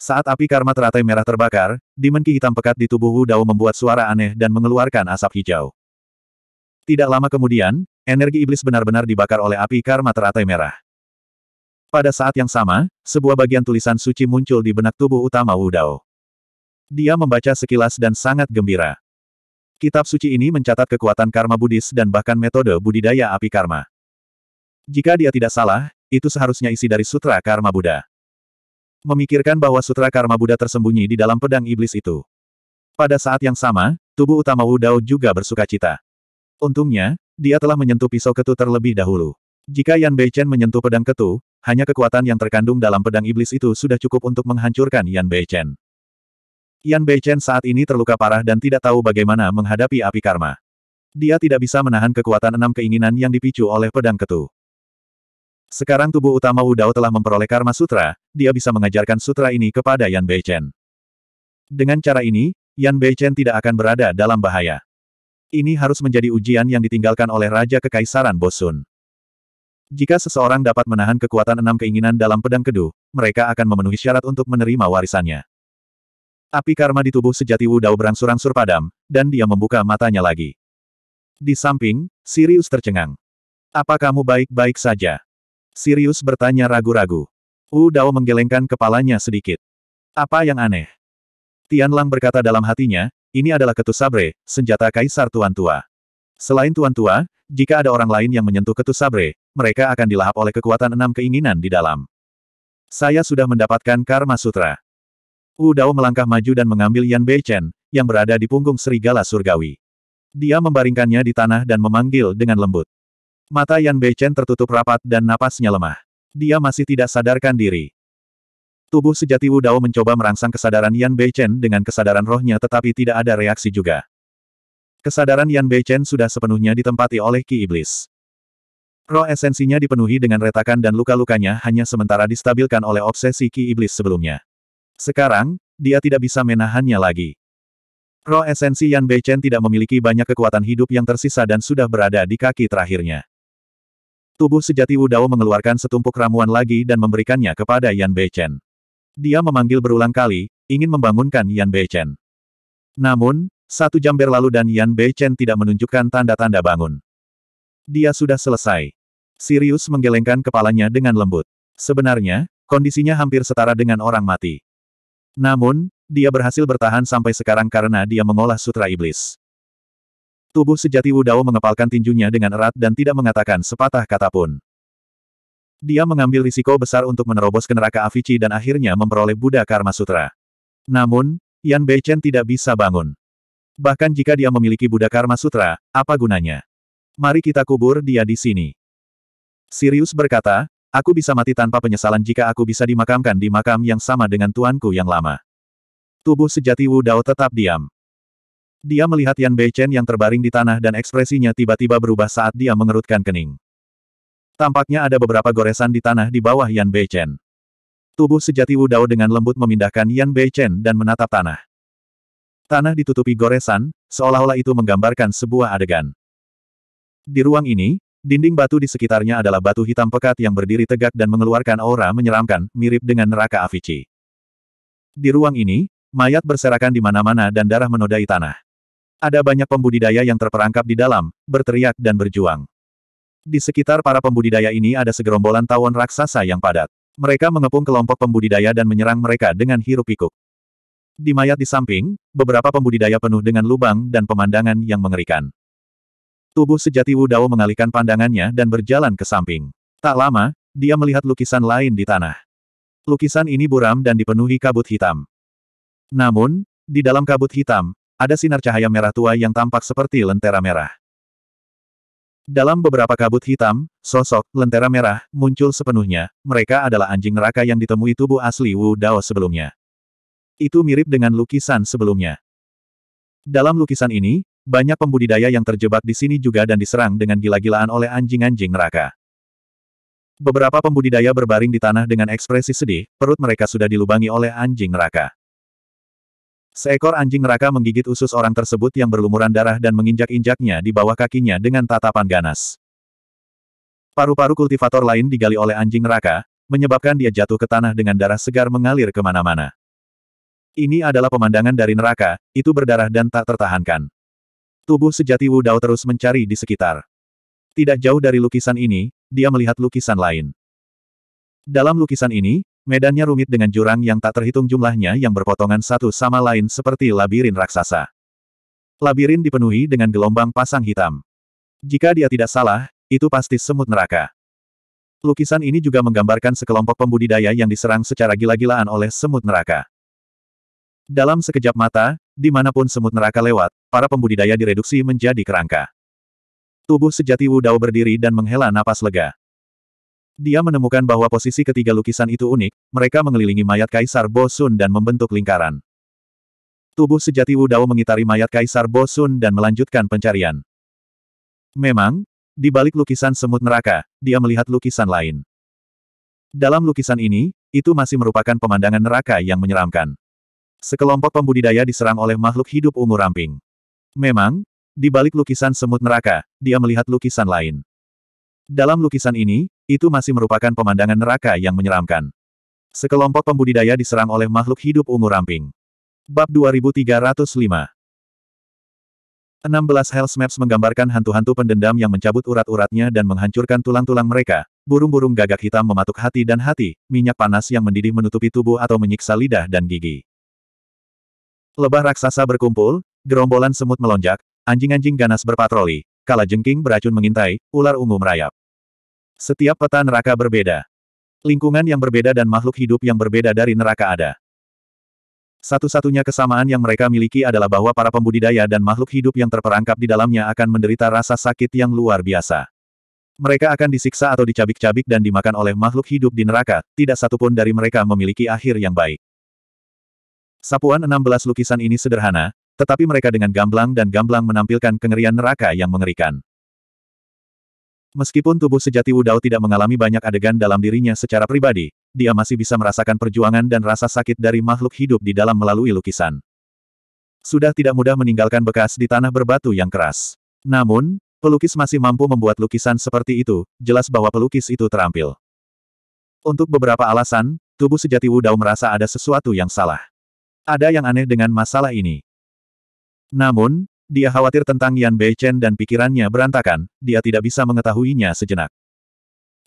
Saat api karma teratai merah terbakar, dimenki hitam pekat di tubuh Wu membuat suara aneh dan mengeluarkan asap hijau. Tidak lama kemudian, energi iblis benar-benar dibakar oleh api karma teratai merah. Pada saat yang sama, sebuah bagian tulisan suci muncul di benak tubuh utama Wudao. Dia membaca sekilas dan sangat gembira. Kitab suci ini mencatat kekuatan karma Buddhis dan bahkan metode budidaya api karma. Jika dia tidak salah, itu seharusnya isi dari Sutra Karma Buddha. Memikirkan bahwa Sutra Karma Buddha tersembunyi di dalam pedang iblis itu. Pada saat yang sama, tubuh utama Wudao juga bersuka cita. Untungnya, dia telah menyentuh pisau ketu terlebih dahulu. Jika Yan Beichen menyentuh pedang ketu, hanya kekuatan yang terkandung dalam pedang iblis itu sudah cukup untuk menghancurkan Yan Beichen. Yan Beichen saat ini terluka parah dan tidak tahu bagaimana menghadapi api karma. Dia tidak bisa menahan kekuatan enam keinginan yang dipicu oleh pedang ketu. Sekarang tubuh utama Wu Dao telah memperoleh karma sutra, dia bisa mengajarkan sutra ini kepada Yan Beichen. Dengan cara ini, Yan Beichen tidak akan berada dalam bahaya. Ini harus menjadi ujian yang ditinggalkan oleh Raja Kekaisaran Bosun. Jika seseorang dapat menahan kekuatan enam keinginan dalam pedang keduh, mereka akan memenuhi syarat untuk menerima warisannya. Api karma di tubuh sejati Wu Dao berangsur-angsur padam, dan dia membuka matanya lagi. Di samping, Sirius tercengang. Apa kamu baik-baik saja? Sirius bertanya ragu-ragu. Wu Dao menggelengkan kepalanya sedikit. Apa yang aneh? Tian Lang berkata dalam hatinya, ini adalah ketus Sabre, senjata Kaisar Tuan Tua. Selain Tuan Tua, jika ada orang lain yang menyentuh ketus Sabre, mereka akan dilahap oleh kekuatan enam keinginan di dalam. Saya sudah mendapatkan Karma Sutra. Wu Dao melangkah maju dan mengambil Yan Beichen, yang berada di punggung serigala surgawi. Dia membaringkannya di tanah dan memanggil dengan lembut. Mata Yan Beichen tertutup rapat dan napasnya lemah. Dia masih tidak sadarkan diri. Tubuh sejati Wu Dao mencoba merangsang kesadaran Yan Beichen dengan kesadaran rohnya tetapi tidak ada reaksi juga. Kesadaran Yan Beichen sudah sepenuhnya ditempati oleh Ki Iblis. Roh esensinya dipenuhi dengan retakan dan luka-lukanya hanya sementara distabilkan oleh obsesi Ki Iblis sebelumnya. Sekarang, dia tidak bisa menahannya lagi. Roh esensi Yan Beichen tidak memiliki banyak kekuatan hidup yang tersisa dan sudah berada di kaki terakhirnya. Tubuh sejati Wu Dao mengeluarkan setumpuk ramuan lagi dan memberikannya kepada Yan Beichen. Dia memanggil berulang kali, ingin membangunkan Yan Beichen. Namun, satu jam berlalu dan Yan Beichen tidak menunjukkan tanda-tanda bangun. Dia sudah selesai. Sirius menggelengkan kepalanya dengan lembut. Sebenarnya, kondisinya hampir setara dengan orang mati. Namun, dia berhasil bertahan sampai sekarang karena dia mengolah sutra iblis. Tubuh sejati Wudao mengepalkan tinjunya dengan erat dan tidak mengatakan sepatah kata pun. Dia mengambil risiko besar untuk menerobos ke neraka Avicii dan akhirnya memperoleh Buddha Karma Sutra. Namun, Yan Beichen tidak bisa bangun. Bahkan jika dia memiliki Buddha Karma Sutra, apa gunanya? Mari kita kubur dia di sini. Sirius berkata, aku bisa mati tanpa penyesalan jika aku bisa dimakamkan di makam yang sama dengan tuanku yang lama. Tubuh sejati Wu Dao tetap diam. Dia melihat Yan Beichen yang terbaring di tanah dan ekspresinya tiba-tiba berubah saat dia mengerutkan kening. Tampaknya ada beberapa goresan di tanah di bawah Yan Beichen. Tubuh sejati Wu Dao dengan lembut memindahkan Yan Beichen dan menatap tanah. Tanah ditutupi goresan, seolah-olah itu menggambarkan sebuah adegan. Di ruang ini, dinding batu di sekitarnya adalah batu hitam pekat yang berdiri tegak dan mengeluarkan aura menyeramkan, mirip dengan neraka Avici. Di ruang ini, mayat berserakan di mana-mana dan darah menodai tanah. Ada banyak pembudidaya yang terperangkap di dalam, berteriak dan berjuang. Di sekitar para pembudidaya ini ada segerombolan tawon raksasa yang padat. Mereka mengepung kelompok pembudidaya dan menyerang mereka dengan hirup pikuk Di mayat di samping, beberapa pembudidaya penuh dengan lubang dan pemandangan yang mengerikan. Tubuh sejati Wu Dao mengalihkan pandangannya dan berjalan ke samping. Tak lama, dia melihat lukisan lain di tanah. Lukisan ini buram dan dipenuhi kabut hitam. Namun, di dalam kabut hitam, ada sinar cahaya merah tua yang tampak seperti lentera merah. Dalam beberapa kabut hitam, sosok, lentera merah, muncul sepenuhnya. Mereka adalah anjing neraka yang ditemui tubuh asli Wu Dao sebelumnya. Itu mirip dengan lukisan sebelumnya. Dalam lukisan ini, banyak pembudidaya yang terjebak di sini juga dan diserang dengan gila-gilaan oleh anjing-anjing neraka. Beberapa pembudidaya berbaring di tanah dengan ekspresi sedih, perut mereka sudah dilubangi oleh anjing neraka. Seekor anjing neraka menggigit usus orang tersebut yang berlumuran darah dan menginjak-injaknya di bawah kakinya dengan tatapan ganas. Paru-paru kultivator lain digali oleh anjing neraka, menyebabkan dia jatuh ke tanah dengan darah segar mengalir kemana-mana. Ini adalah pemandangan dari neraka, itu berdarah dan tak tertahankan. Tubuh sejati Wu Dao terus mencari di sekitar. Tidak jauh dari lukisan ini, dia melihat lukisan lain. Dalam lukisan ini, Medannya rumit dengan jurang yang tak terhitung jumlahnya yang berpotongan satu sama lain seperti labirin raksasa. Labirin dipenuhi dengan gelombang pasang hitam. Jika dia tidak salah, itu pasti semut neraka. Lukisan ini juga menggambarkan sekelompok pembudidaya yang diserang secara gila-gilaan oleh semut neraka. Dalam sekejap mata, dimanapun semut neraka lewat, para pembudidaya direduksi menjadi kerangka. Tubuh sejati Wudao berdiri dan menghela napas lega. Dia menemukan bahwa posisi ketiga lukisan itu unik, mereka mengelilingi mayat Kaisar Bosun dan membentuk lingkaran. Tubuh sejati Wu Dao mengitari mayat Kaisar Bosun dan melanjutkan pencarian. Memang, di balik lukisan semut neraka, dia melihat lukisan lain. Dalam lukisan ini, itu masih merupakan pemandangan neraka yang menyeramkan. Sekelompok pembudidaya diserang oleh makhluk hidup ungu ramping. Memang, di balik lukisan semut neraka, dia melihat lukisan lain. Dalam lukisan ini, itu masih merupakan pemandangan neraka yang menyeramkan. Sekelompok pembudidaya diserang oleh makhluk hidup ungu ramping. Bab 2305 16 Hells Maps menggambarkan hantu-hantu pendendam yang mencabut urat-uratnya dan menghancurkan tulang-tulang mereka, burung-burung gagak hitam mematuk hati dan hati, minyak panas yang mendidih menutupi tubuh atau menyiksa lidah dan gigi. Lebah raksasa berkumpul, gerombolan semut melonjak, anjing-anjing ganas berpatroli, kala jengking beracun mengintai, ular ungu merayap. Setiap peta neraka berbeda. Lingkungan yang berbeda dan makhluk hidup yang berbeda dari neraka ada. Satu-satunya kesamaan yang mereka miliki adalah bahwa para pembudidaya dan makhluk hidup yang terperangkap di dalamnya akan menderita rasa sakit yang luar biasa. Mereka akan disiksa atau dicabik-cabik dan dimakan oleh makhluk hidup di neraka, tidak satupun dari mereka memiliki akhir yang baik. Sapuan 16 lukisan ini sederhana, tetapi mereka dengan gamblang dan gamblang menampilkan kengerian neraka yang mengerikan. Meskipun tubuh sejati Wudao tidak mengalami banyak adegan dalam dirinya secara pribadi, dia masih bisa merasakan perjuangan dan rasa sakit dari makhluk hidup di dalam melalui lukisan. Sudah tidak mudah meninggalkan bekas di tanah berbatu yang keras. Namun, pelukis masih mampu membuat lukisan seperti itu, jelas bahwa pelukis itu terampil. Untuk beberapa alasan, tubuh sejati Wudao merasa ada sesuatu yang salah. Ada yang aneh dengan masalah ini. Namun, dia khawatir tentang Yan Beichen dan pikirannya berantakan, dia tidak bisa mengetahuinya sejenak.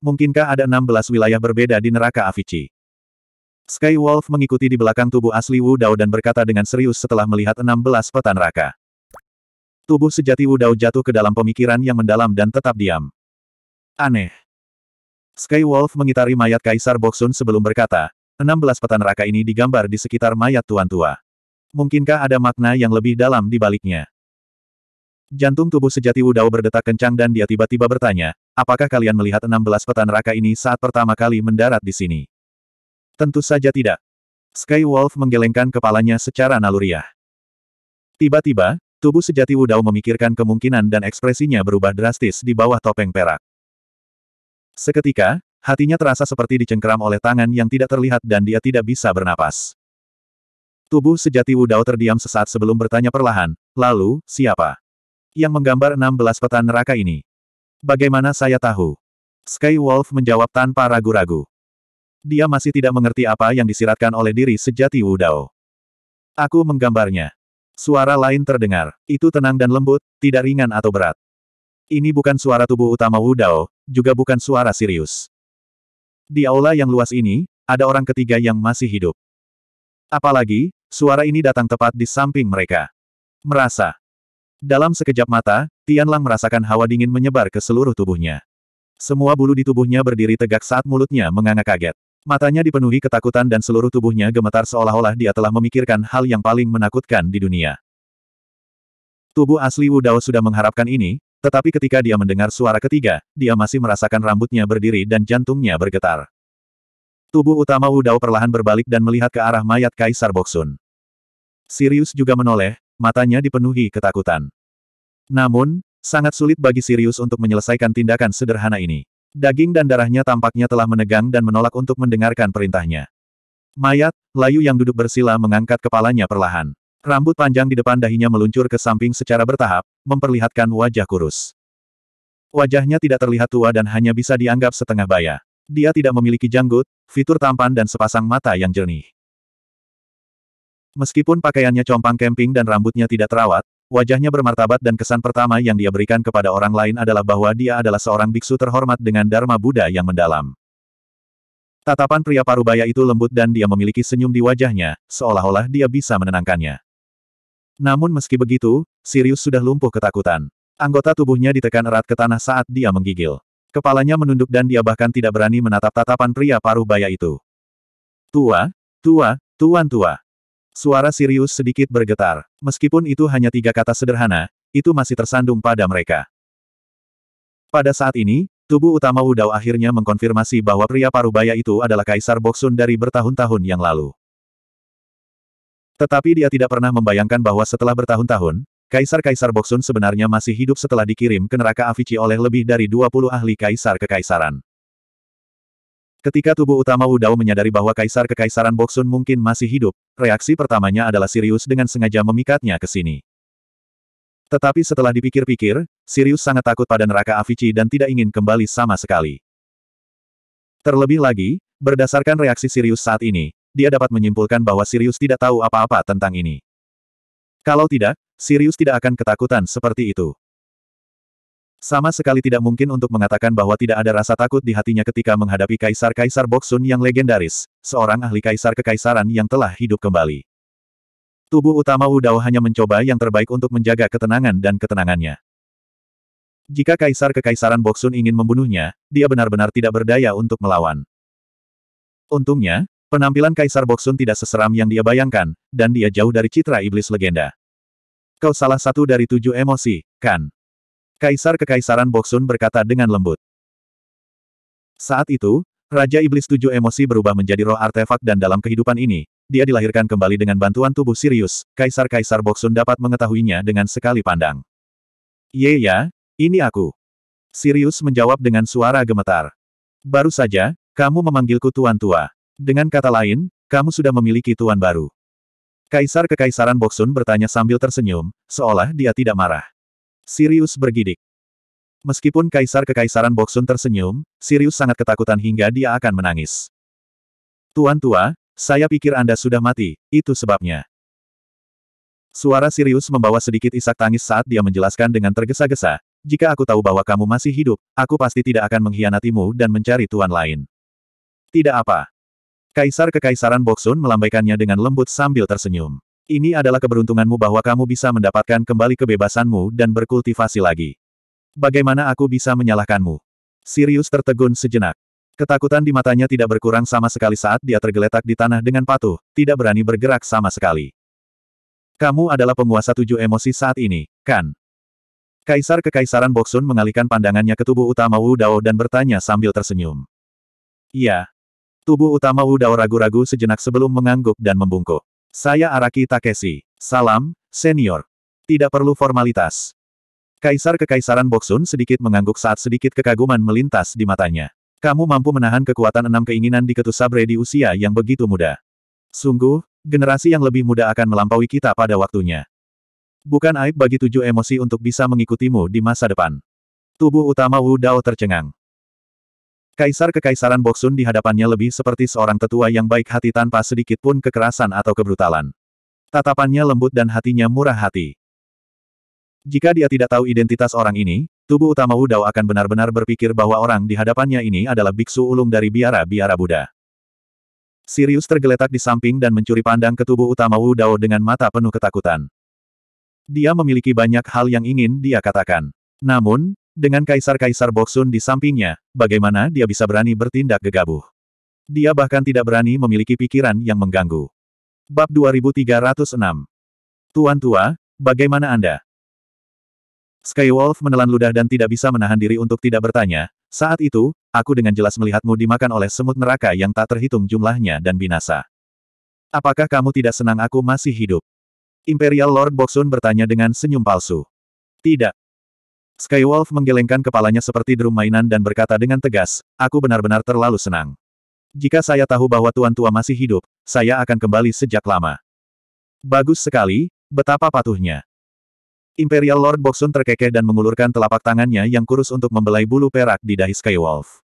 Mungkinkah ada 16 wilayah berbeda di neraka Sky Wolf mengikuti di belakang tubuh asli Wu Dao dan berkata dengan serius setelah melihat 16 peta neraka. Tubuh sejati Wu Dao jatuh ke dalam pemikiran yang mendalam dan tetap diam. Aneh. Sky Wolf mengitari mayat Kaisar Boksun sebelum berkata, 16 peta neraka ini digambar di sekitar mayat Tuan Tua. Mungkinkah ada makna yang lebih dalam di baliknya? Jantung tubuh sejati Wudao berdetak kencang dan dia tiba-tiba bertanya, apakah kalian melihat 16 peta neraka ini saat pertama kali mendarat di sini? Tentu saja tidak. Sky Wolf menggelengkan kepalanya secara naluriah. Tiba-tiba, tubuh sejati Wudao memikirkan kemungkinan dan ekspresinya berubah drastis di bawah topeng perak. Seketika, hatinya terasa seperti dicengkeram oleh tangan yang tidak terlihat dan dia tidak bisa bernapas. Tubuh sejati Wudao terdiam sesaat sebelum bertanya perlahan, lalu, siapa? yang menggambar 16 peta neraka ini. Bagaimana saya tahu? Sky Wolf menjawab tanpa ragu-ragu. Dia masih tidak mengerti apa yang disiratkan oleh diri sejati Wudao. Aku menggambarnya. Suara lain terdengar. Itu tenang dan lembut, tidak ringan atau berat. Ini bukan suara tubuh utama Wudao, juga bukan suara serius. Di aula yang luas ini, ada orang ketiga yang masih hidup. Apalagi, suara ini datang tepat di samping mereka. Merasa, dalam sekejap mata, Tian Lang merasakan hawa dingin menyebar ke seluruh tubuhnya. Semua bulu di tubuhnya berdiri tegak saat mulutnya menganga kaget. Matanya dipenuhi ketakutan dan seluruh tubuhnya gemetar seolah-olah dia telah memikirkan hal yang paling menakutkan di dunia. Tubuh asli Wu Dao sudah mengharapkan ini, tetapi ketika dia mendengar suara ketiga, dia masih merasakan rambutnya berdiri dan jantungnya bergetar. Tubuh utama Wu Dao perlahan berbalik dan melihat ke arah mayat Kaisar Boksun. Sirius juga menoleh, matanya dipenuhi ketakutan. Namun, sangat sulit bagi Sirius untuk menyelesaikan tindakan sederhana ini. Daging dan darahnya tampaknya telah menegang dan menolak untuk mendengarkan perintahnya. Mayat, layu yang duduk bersila mengangkat kepalanya perlahan. Rambut panjang di depan dahinya meluncur ke samping secara bertahap, memperlihatkan wajah kurus. Wajahnya tidak terlihat tua dan hanya bisa dianggap setengah baya. Dia tidak memiliki janggut, fitur tampan dan sepasang mata yang jernih. Meskipun pakaiannya compang camping dan rambutnya tidak terawat, wajahnya bermartabat dan kesan pertama yang dia berikan kepada orang lain adalah bahwa dia adalah seorang biksu terhormat dengan Dharma Buddha yang mendalam. Tatapan pria parubaya itu lembut dan dia memiliki senyum di wajahnya, seolah-olah dia bisa menenangkannya. Namun meski begitu, Sirius sudah lumpuh ketakutan. Anggota tubuhnya ditekan erat ke tanah saat dia menggigil. Kepalanya menunduk dan dia bahkan tidak berani menatap tatapan pria parubaya itu. Tua, tua, tuan tua. Suara Sirius sedikit bergetar. Meskipun itu hanya tiga kata sederhana, itu masih tersandung pada mereka. Pada saat ini, tubuh utama Wudao akhirnya mengkonfirmasi bahwa pria parubaya itu adalah Kaisar Boksun dari bertahun-tahun yang lalu. Tetapi dia tidak pernah membayangkan bahwa setelah bertahun-tahun, Kaisar-Kaisar Boksun sebenarnya masih hidup setelah dikirim ke neraka Avici oleh lebih dari 20 ahli Kaisar ke Kaisaran. Ketika tubuh utama Wu Dao menyadari bahwa kaisar kekaisaran Boksun mungkin masih hidup, reaksi pertamanya adalah Sirius dengan sengaja memikatnya ke sini. Tetapi setelah dipikir-pikir, Sirius sangat takut pada neraka Avici dan tidak ingin kembali sama sekali. Terlebih lagi, berdasarkan reaksi Sirius saat ini, dia dapat menyimpulkan bahwa Sirius tidak tahu apa-apa tentang ini. Kalau tidak, Sirius tidak akan ketakutan seperti itu. Sama sekali tidak mungkin untuk mengatakan bahwa tidak ada rasa takut di hatinya ketika menghadapi kaisar-kaisar Boksun yang legendaris, seorang ahli kaisar kekaisaran yang telah hidup kembali. Tubuh utama Dao hanya mencoba yang terbaik untuk menjaga ketenangan dan ketenangannya. Jika kaisar kekaisaran Boksun ingin membunuhnya, dia benar-benar tidak berdaya untuk melawan. Untungnya, penampilan kaisar Boksun tidak seseram yang dia bayangkan, dan dia jauh dari citra iblis legenda. Kau salah satu dari tujuh emosi, kan? Kaisar Kekaisaran Boksun berkata dengan lembut. Saat itu, Raja Iblis Tujuh Emosi berubah menjadi roh artefak dan dalam kehidupan ini, dia dilahirkan kembali dengan bantuan tubuh Sirius, Kaisar-Kaisar Boksun dapat mengetahuinya dengan sekali pandang. Ye ya, ini aku. Sirius menjawab dengan suara gemetar. Baru saja, kamu memanggilku Tuan Tua. Dengan kata lain, kamu sudah memiliki Tuan baru. Kaisar Kekaisaran Boksun bertanya sambil tersenyum, seolah dia tidak marah. Sirius bergidik. Meskipun kaisar kekaisaran Boksun tersenyum, Sirius sangat ketakutan hingga dia akan menangis. Tuan tua, saya pikir Anda sudah mati, itu sebabnya. Suara Sirius membawa sedikit isak tangis saat dia menjelaskan dengan tergesa-gesa, jika aku tahu bahwa kamu masih hidup, aku pasti tidak akan mengkhianatimu dan mencari tuan lain. Tidak apa. Kaisar kekaisaran Boksun melambaikannya dengan lembut sambil tersenyum. Ini adalah keberuntunganmu bahwa kamu bisa mendapatkan kembali kebebasanmu dan berkultivasi lagi. Bagaimana aku bisa menyalahkanmu? Sirius tertegun sejenak. Ketakutan di matanya tidak berkurang sama sekali saat dia tergeletak di tanah dengan patuh, tidak berani bergerak sama sekali. Kamu adalah penguasa tujuh emosi saat ini, kan? Kaisar Kekaisaran Boksun mengalihkan pandangannya ke tubuh utama Wu Dao dan bertanya sambil tersenyum. Iya. Tubuh utama Wu Dao ragu-ragu sejenak sebelum mengangguk dan membungkuk. Saya Araki Takeshi. Salam, senior. Tidak perlu formalitas. Kaisar Kekaisaran Boksun sedikit mengangguk saat sedikit kekaguman melintas di matanya. Kamu mampu menahan kekuatan enam keinginan di Sabre di usia yang begitu muda. Sungguh, generasi yang lebih muda akan melampaui kita pada waktunya. Bukan aib bagi tujuh emosi untuk bisa mengikutimu di masa depan. Tubuh utama Wu Dao tercengang. Kaisar Kekaisaran Boksun di hadapannya lebih seperti seorang tetua yang baik hati tanpa sedikit pun kekerasan atau kebrutalan. Tatapannya lembut dan hatinya murah hati. Jika dia tidak tahu identitas orang ini, tubuh utama Dao akan benar-benar berpikir bahwa orang di hadapannya ini adalah biksu ulung dari biara-biara Buddha. Sirius tergeletak di samping dan mencuri pandang ke tubuh utama Dao dengan mata penuh ketakutan. Dia memiliki banyak hal yang ingin dia katakan. Namun, dengan kaisar-kaisar Boksun di sampingnya, bagaimana dia bisa berani bertindak gegabah? Dia bahkan tidak berani memiliki pikiran yang mengganggu. Bab 2306 Tuan Tua, bagaimana Anda? Skywolf menelan ludah dan tidak bisa menahan diri untuk tidak bertanya, saat itu, aku dengan jelas melihatmu dimakan oleh semut neraka yang tak terhitung jumlahnya dan binasa. Apakah kamu tidak senang aku masih hidup? Imperial Lord Boxun bertanya dengan senyum palsu. Tidak, Skywolf menggelengkan kepalanya seperti drum mainan dan berkata dengan tegas, aku benar-benar terlalu senang. Jika saya tahu bahwa Tuan Tua masih hidup, saya akan kembali sejak lama. Bagus sekali, betapa patuhnya. Imperial Lord Boxun terkekeh dan mengulurkan telapak tangannya yang kurus untuk membelai bulu perak di dahi Skywolf.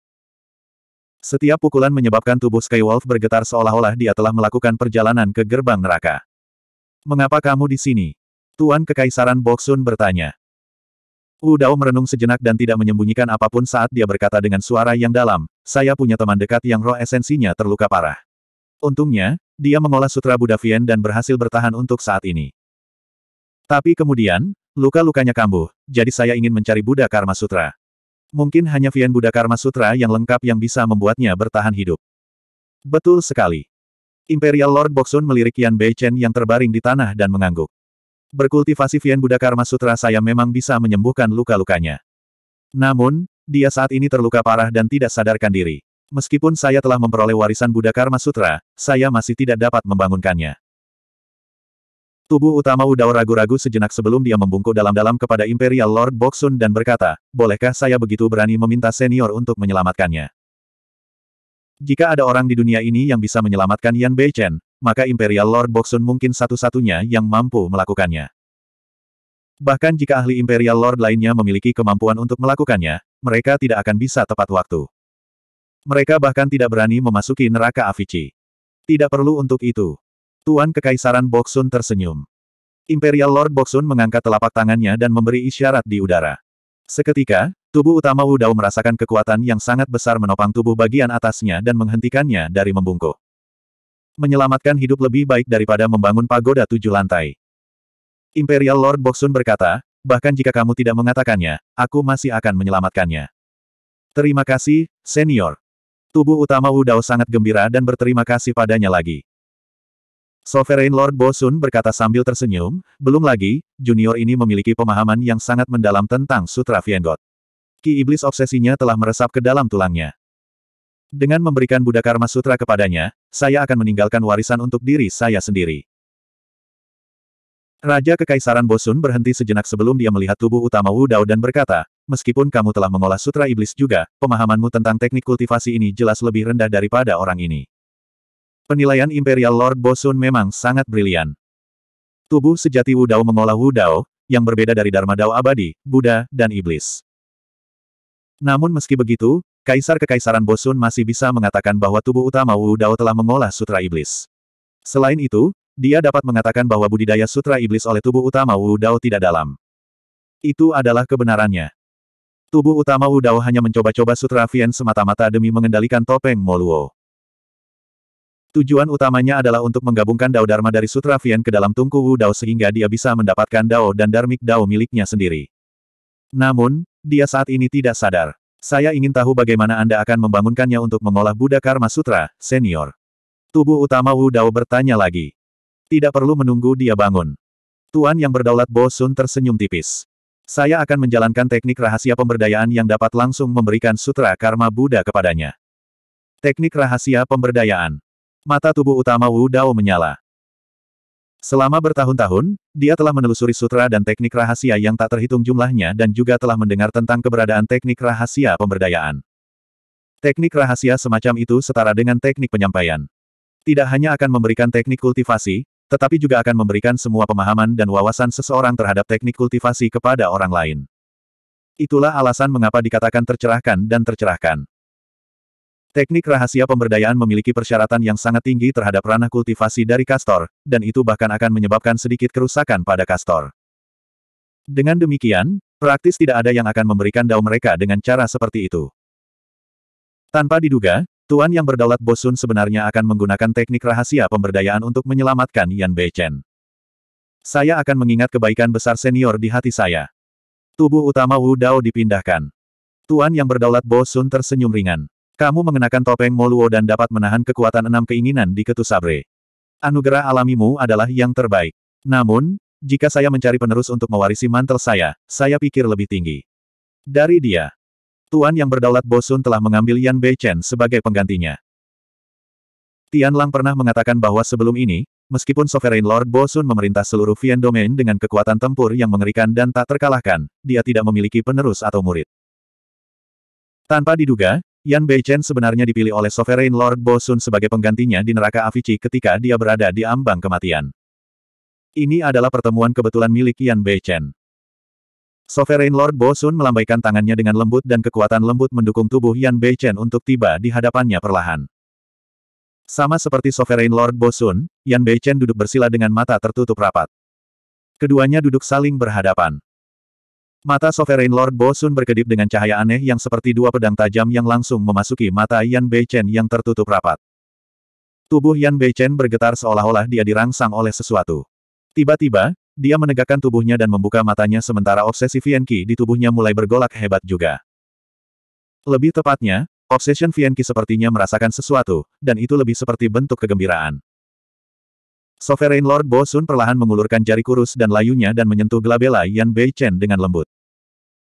Setiap pukulan menyebabkan tubuh Skywolf bergetar seolah-olah dia telah melakukan perjalanan ke gerbang neraka. Mengapa kamu di sini? Tuan Kekaisaran Boxun bertanya. Wu Dao merenung sejenak dan tidak menyembunyikan apapun saat dia berkata dengan suara yang dalam, saya punya teman dekat yang roh esensinya terluka parah. Untungnya, dia mengolah Sutra Buddha Vien dan berhasil bertahan untuk saat ini. Tapi kemudian, luka-lukanya kambuh, jadi saya ingin mencari Buddha Karma Sutra. Mungkin hanya Vien Buddha Karma Sutra yang lengkap yang bisa membuatnya bertahan hidup. Betul sekali. Imperial Lord Boxun melirik Yan Bei Chen yang terbaring di tanah dan mengangguk. Berkultivasi Vien Buddha Karma Sutra saya memang bisa menyembuhkan luka-lukanya. Namun, dia saat ini terluka parah dan tidak sadarkan diri. Meskipun saya telah memperoleh warisan Buddha Karma Sutra, saya masih tidak dapat membangunkannya. Tubuh utama Udao ragu-ragu sejenak sebelum dia membungkuk dalam-dalam kepada Imperial Lord Boxun dan berkata, bolehkah saya begitu berani meminta senior untuk menyelamatkannya? Jika ada orang di dunia ini yang bisa menyelamatkan Yan Beichen, maka Imperial Lord Boxun mungkin satu-satunya yang mampu melakukannya. Bahkan jika ahli Imperial Lord lainnya memiliki kemampuan untuk melakukannya, mereka tidak akan bisa tepat waktu. Mereka bahkan tidak berani memasuki neraka Avici. Tidak perlu untuk itu. Tuan Kekaisaran Boxun tersenyum. Imperial Lord Boxun mengangkat telapak tangannya dan memberi isyarat di udara. Seketika, tubuh utama Wudao merasakan kekuatan yang sangat besar menopang tubuh bagian atasnya dan menghentikannya dari membungkuk menyelamatkan hidup lebih baik daripada membangun pagoda tujuh lantai. Imperial Lord Boxun berkata, bahkan jika kamu tidak mengatakannya, aku masih akan menyelamatkannya. Terima kasih, senior. Tubuh utama Wu Dao sangat gembira dan berterima kasih padanya lagi. Sovereign Lord Bosun berkata sambil tersenyum, belum lagi, junior ini memiliki pemahaman yang sangat mendalam tentang Sutra Viengot. Ki Iblis obsesinya telah meresap ke dalam tulangnya. Dengan memberikan Buddha Karma Sutra kepadanya, saya akan meninggalkan warisan untuk diri saya sendiri. Raja Kekaisaran Bosun berhenti sejenak sebelum dia melihat tubuh utama Wu Dao dan berkata, meskipun kamu telah mengolah Sutra Iblis juga, pemahamanmu tentang teknik kultivasi ini jelas lebih rendah daripada orang ini. Penilaian Imperial Lord Bosun memang sangat brilian. Tubuh sejati Wu Dao mengolah Wu Dao, yang berbeda dari Dharma Dao abadi, Buddha, dan Iblis. Namun meski begitu, Kaisar Kekaisaran Bosun masih bisa mengatakan bahwa tubuh utama Wu Dao telah mengolah Sutra Iblis. Selain itu, dia dapat mengatakan bahwa budidaya Sutra Iblis oleh tubuh utama Wu Dao tidak dalam. Itu adalah kebenarannya. Tubuh utama Wu Dao hanya mencoba-coba Sutra Vian semata-mata demi mengendalikan topeng Moluo. Tujuan utamanya adalah untuk menggabungkan Dao Dharma dari Sutra Vian ke dalam tungku Wu Dao sehingga dia bisa mendapatkan Dao dan Dharmik Dao miliknya sendiri. Namun, dia saat ini tidak sadar. Saya ingin tahu bagaimana Anda akan membangunkannya untuk mengolah Buddha Karma Sutra, senior. Tubuh utama Wu Dao bertanya lagi. Tidak perlu menunggu dia bangun. Tuan yang berdaulat Bosun tersenyum tipis. Saya akan menjalankan teknik rahasia pemberdayaan yang dapat langsung memberikan Sutra Karma Buddha kepadanya. Teknik rahasia pemberdayaan. Mata tubuh utama Wu Dao menyala. Selama bertahun-tahun, dia telah menelusuri sutra dan teknik rahasia yang tak terhitung jumlahnya dan juga telah mendengar tentang keberadaan teknik rahasia pemberdayaan. Teknik rahasia semacam itu setara dengan teknik penyampaian. Tidak hanya akan memberikan teknik kultivasi, tetapi juga akan memberikan semua pemahaman dan wawasan seseorang terhadap teknik kultivasi kepada orang lain. Itulah alasan mengapa dikatakan tercerahkan dan tercerahkan. Teknik rahasia pemberdayaan memiliki persyaratan yang sangat tinggi terhadap ranah kultivasi dari kastor, dan itu bahkan akan menyebabkan sedikit kerusakan pada kastor. Dengan demikian, praktis tidak ada yang akan memberikan dao mereka dengan cara seperti itu. Tanpa diduga, Tuan yang berdaulat Bosun sebenarnya akan menggunakan teknik rahasia pemberdayaan untuk menyelamatkan Yan Beichen. Saya akan mengingat kebaikan besar senior di hati saya. Tubuh utama Wu Dao dipindahkan. Tuan yang berdaulat Bosun tersenyum ringan. Kamu mengenakan topeng Moluo dan dapat menahan kekuatan enam keinginan di Ketu Sabre. Anugerah alamimu adalah yang terbaik. Namun, jika saya mencari penerus untuk mewarisi mantel saya, saya pikir lebih tinggi. Dari dia. Tuan yang berdaulat Bosun telah mengambil Yan Beichen sebagai penggantinya. Tian Lang pernah mengatakan bahwa sebelum ini, meskipun Sovereign Lord Bosun memerintah seluruh Vian Domain dengan kekuatan tempur yang mengerikan dan tak terkalahkan, dia tidak memiliki penerus atau murid. Tanpa diduga, Yan Beichen sebenarnya dipilih oleh Sovereign Lord Bosun sebagai penggantinya di neraka Avicii ketika dia berada di ambang kematian. Ini adalah pertemuan kebetulan milik Yan Beichen. Sovereign Lord Bosun melambaikan tangannya dengan lembut dan kekuatan lembut mendukung tubuh Yan Beichen untuk tiba di hadapannya perlahan. Sama seperti Sovereign Lord Bosun, Yan Beichen duduk bersila dengan mata tertutup rapat. Keduanya duduk saling berhadapan. Mata Sovereign Lord Bosun berkedip dengan cahaya aneh yang seperti dua pedang tajam yang langsung memasuki mata Yan Beichen yang tertutup rapat. Tubuh Yan Beichen bergetar seolah-olah dia dirangsang oleh sesuatu. Tiba-tiba, dia menegakkan tubuhnya dan membuka matanya sementara obsesi Fienki di tubuhnya mulai bergolak hebat juga. Lebih tepatnya, obsession Fienki sepertinya merasakan sesuatu, dan itu lebih seperti bentuk kegembiraan. Sovereign Lord Bo Sun perlahan mengulurkan jari kurus dan layunya dan menyentuh Glabella Yan Bei Chen dengan lembut.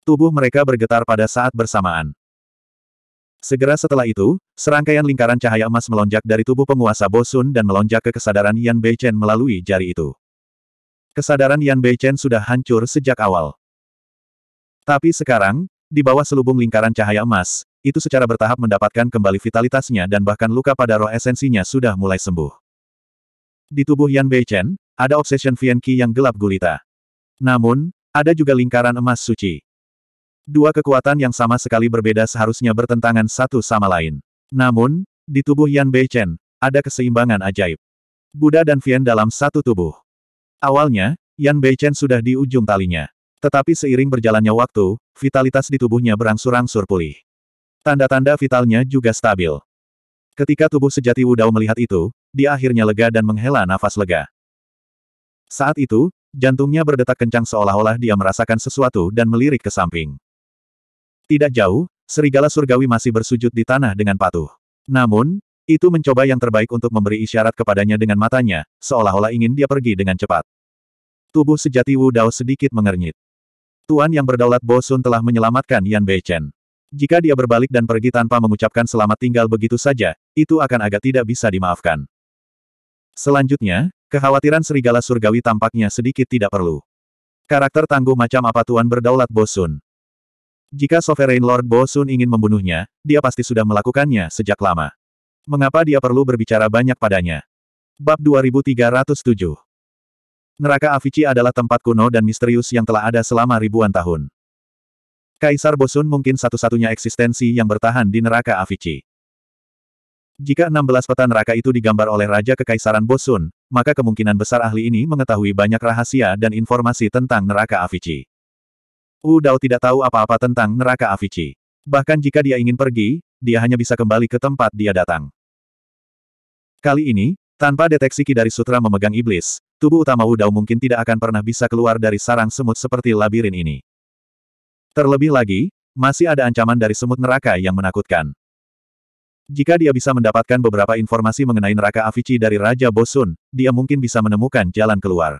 Tubuh mereka bergetar pada saat bersamaan. Segera setelah itu, serangkaian lingkaran cahaya emas melonjak dari tubuh penguasa Bo Sun dan melonjak ke kesadaran Yan Bei Chen melalui jari itu. Kesadaran Yan Bei Chen sudah hancur sejak awal. Tapi sekarang, di bawah selubung lingkaran cahaya emas, itu secara bertahap mendapatkan kembali vitalitasnya dan bahkan luka pada roh esensinya sudah mulai sembuh. Di tubuh Yan Beichen, ada obsession Vian Qi yang gelap gulita. Namun, ada juga lingkaran emas suci. Dua kekuatan yang sama sekali berbeda seharusnya bertentangan satu sama lain. Namun, di tubuh Yan Beichen, ada keseimbangan ajaib. Buddha dan Vian dalam satu tubuh. Awalnya, Yan Beichen sudah di ujung talinya. Tetapi seiring berjalannya waktu, vitalitas di tubuhnya berangsur-angsur pulih. Tanda-tanda vitalnya juga stabil. Ketika tubuh sejati Wudao melihat itu, dia akhirnya lega dan menghela nafas lega. Saat itu, jantungnya berdetak kencang seolah-olah dia merasakan sesuatu dan melirik ke samping. Tidak jauh, serigala surgawi masih bersujud di tanah dengan patuh. Namun, itu mencoba yang terbaik untuk memberi isyarat kepadanya dengan matanya, seolah-olah ingin dia pergi dengan cepat. Tubuh sejati Wu Dao sedikit mengernyit. Tuan yang berdaulat Bosun telah menyelamatkan Yan Bei Chen. Jika dia berbalik dan pergi tanpa mengucapkan selamat tinggal begitu saja, itu akan agak tidak bisa dimaafkan. Selanjutnya, kekhawatiran serigala surgawi tampaknya sedikit tidak perlu. Karakter tangguh macam apa Tuan berdaulat Bosun? Jika Sovereign Lord Bosun ingin membunuhnya, dia pasti sudah melakukannya sejak lama. Mengapa dia perlu berbicara banyak padanya? Bab 2307 Neraka Avici adalah tempat kuno dan misterius yang telah ada selama ribuan tahun. Kaisar Bosun mungkin satu-satunya eksistensi yang bertahan di neraka Avici. Jika 16 peta neraka itu digambar oleh Raja Kekaisaran Bosun, maka kemungkinan besar ahli ini mengetahui banyak rahasia dan informasi tentang neraka Avicii. Wu Dao tidak tahu apa-apa tentang neraka Avicii. Bahkan jika dia ingin pergi, dia hanya bisa kembali ke tempat dia datang. Kali ini, tanpa deteksi Ki dari Sutra memegang iblis, tubuh utama Wu Dao mungkin tidak akan pernah bisa keluar dari sarang semut seperti labirin ini. Terlebih lagi, masih ada ancaman dari semut neraka yang menakutkan. Jika dia bisa mendapatkan beberapa informasi mengenai neraka Avici dari Raja Bosun, dia mungkin bisa menemukan jalan keluar.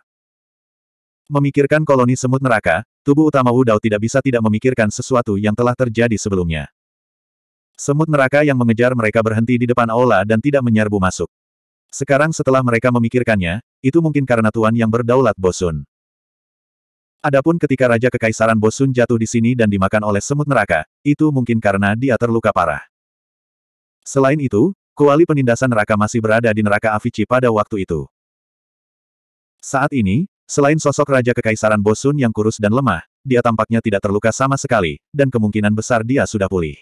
Memikirkan koloni semut neraka, tubuh utama Wudao tidak bisa tidak memikirkan sesuatu yang telah terjadi sebelumnya. Semut neraka yang mengejar mereka berhenti di depan aula dan tidak menyerbu masuk. Sekarang setelah mereka memikirkannya, itu mungkin karena Tuan yang berdaulat Bosun. Adapun ketika Raja Kekaisaran Bosun jatuh di sini dan dimakan oleh semut neraka, itu mungkin karena dia terluka parah. Selain itu, kuali penindasan neraka masih berada di neraka Avici pada waktu itu. Saat ini, selain sosok Raja Kekaisaran Bosun yang kurus dan lemah, dia tampaknya tidak terluka sama sekali, dan kemungkinan besar dia sudah pulih.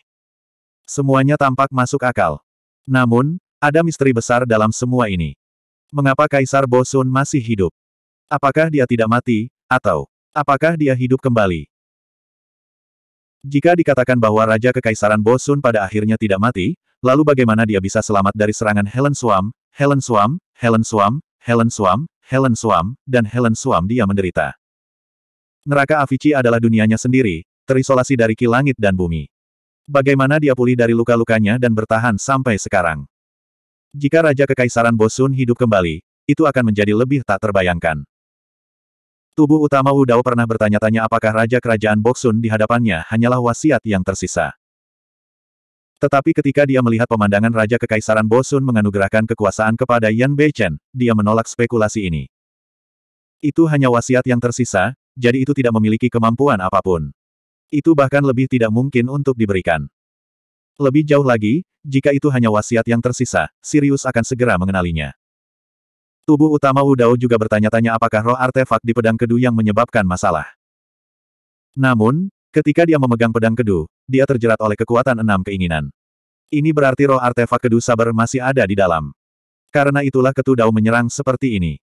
Semuanya tampak masuk akal. Namun, ada misteri besar dalam semua ini. Mengapa Kaisar Bosun masih hidup? Apakah dia tidak mati, atau apakah dia hidup kembali? Jika dikatakan bahwa Raja Kekaisaran Bosun pada akhirnya tidak mati, Lalu bagaimana dia bisa selamat dari serangan Helen Suam, Helen Suam, Helen Suam, Helen Suam, Helen Suam, dan Helen Suam? dia menderita. Neraka Avici adalah dunianya sendiri, terisolasi dari ki langit dan bumi. Bagaimana dia pulih dari luka-lukanya dan bertahan sampai sekarang? Jika Raja Kekaisaran Bosun hidup kembali, itu akan menjadi lebih tak terbayangkan. Tubuh utama Dao pernah bertanya-tanya apakah Raja Kerajaan Boksun di hadapannya hanyalah wasiat yang tersisa. Tetapi ketika dia melihat pemandangan Raja Kekaisaran Bosun menganugerahkan kekuasaan kepada Yan Beichen, dia menolak spekulasi ini. Itu hanya wasiat yang tersisa, jadi itu tidak memiliki kemampuan apapun. Itu bahkan lebih tidak mungkin untuk diberikan. Lebih jauh lagi, jika itu hanya wasiat yang tersisa, Sirius akan segera mengenalinya. Tubuh utama Udao juga bertanya-tanya apakah roh artefak di pedang kedua yang menyebabkan masalah. Namun, Ketika dia memegang pedang kedu, dia terjerat oleh kekuatan enam keinginan. Ini berarti roh artefak kedu sabar masih ada di dalam. Karena itulah ketu dao menyerang seperti ini.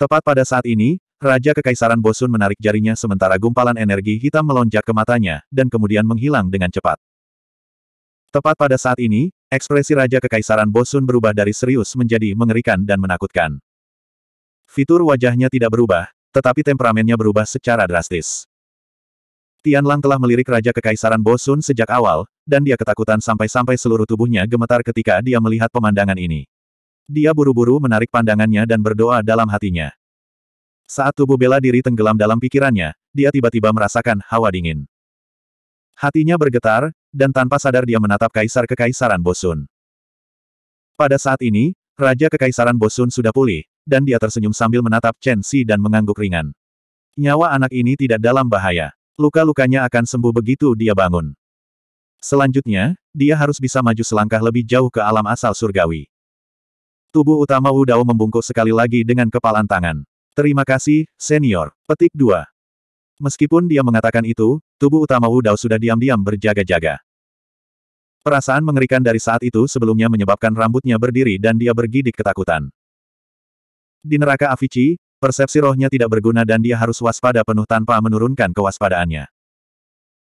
Tepat pada saat ini, Raja Kekaisaran Bosun menarik jarinya sementara gumpalan energi hitam melonjak ke matanya, dan kemudian menghilang dengan cepat. Tepat pada saat ini, ekspresi Raja Kekaisaran Bosun berubah dari serius menjadi mengerikan dan menakutkan. Fitur wajahnya tidak berubah, tetapi temperamennya berubah secara drastis. Tian Lang telah melirik Raja Kekaisaran Bosun sejak awal, dan dia ketakutan sampai-sampai seluruh tubuhnya gemetar ketika dia melihat pemandangan ini. Dia buru-buru menarik pandangannya dan berdoa dalam hatinya. Saat tubuh bela diri tenggelam dalam pikirannya, dia tiba-tiba merasakan hawa dingin. Hatinya bergetar, dan tanpa sadar dia menatap Kaisar Kekaisaran Bosun. Pada saat ini, Raja Kekaisaran Bosun sudah pulih, dan dia tersenyum sambil menatap Chen Xi dan mengangguk ringan. Nyawa anak ini tidak dalam bahaya. Luka-lukanya akan sembuh begitu dia bangun. Selanjutnya, dia harus bisa maju selangkah lebih jauh ke alam asal surgawi. Tubuh utama Wu Dao membungkuk sekali lagi dengan kepalan tangan. Terima kasih, senior. Petik 2. Meskipun dia mengatakan itu, tubuh utama Wu Dao sudah diam-diam berjaga-jaga. Perasaan mengerikan dari saat itu sebelumnya menyebabkan rambutnya berdiri dan dia bergidik ketakutan. Di neraka Avici, Persepsi rohnya tidak berguna dan dia harus waspada penuh tanpa menurunkan kewaspadaannya.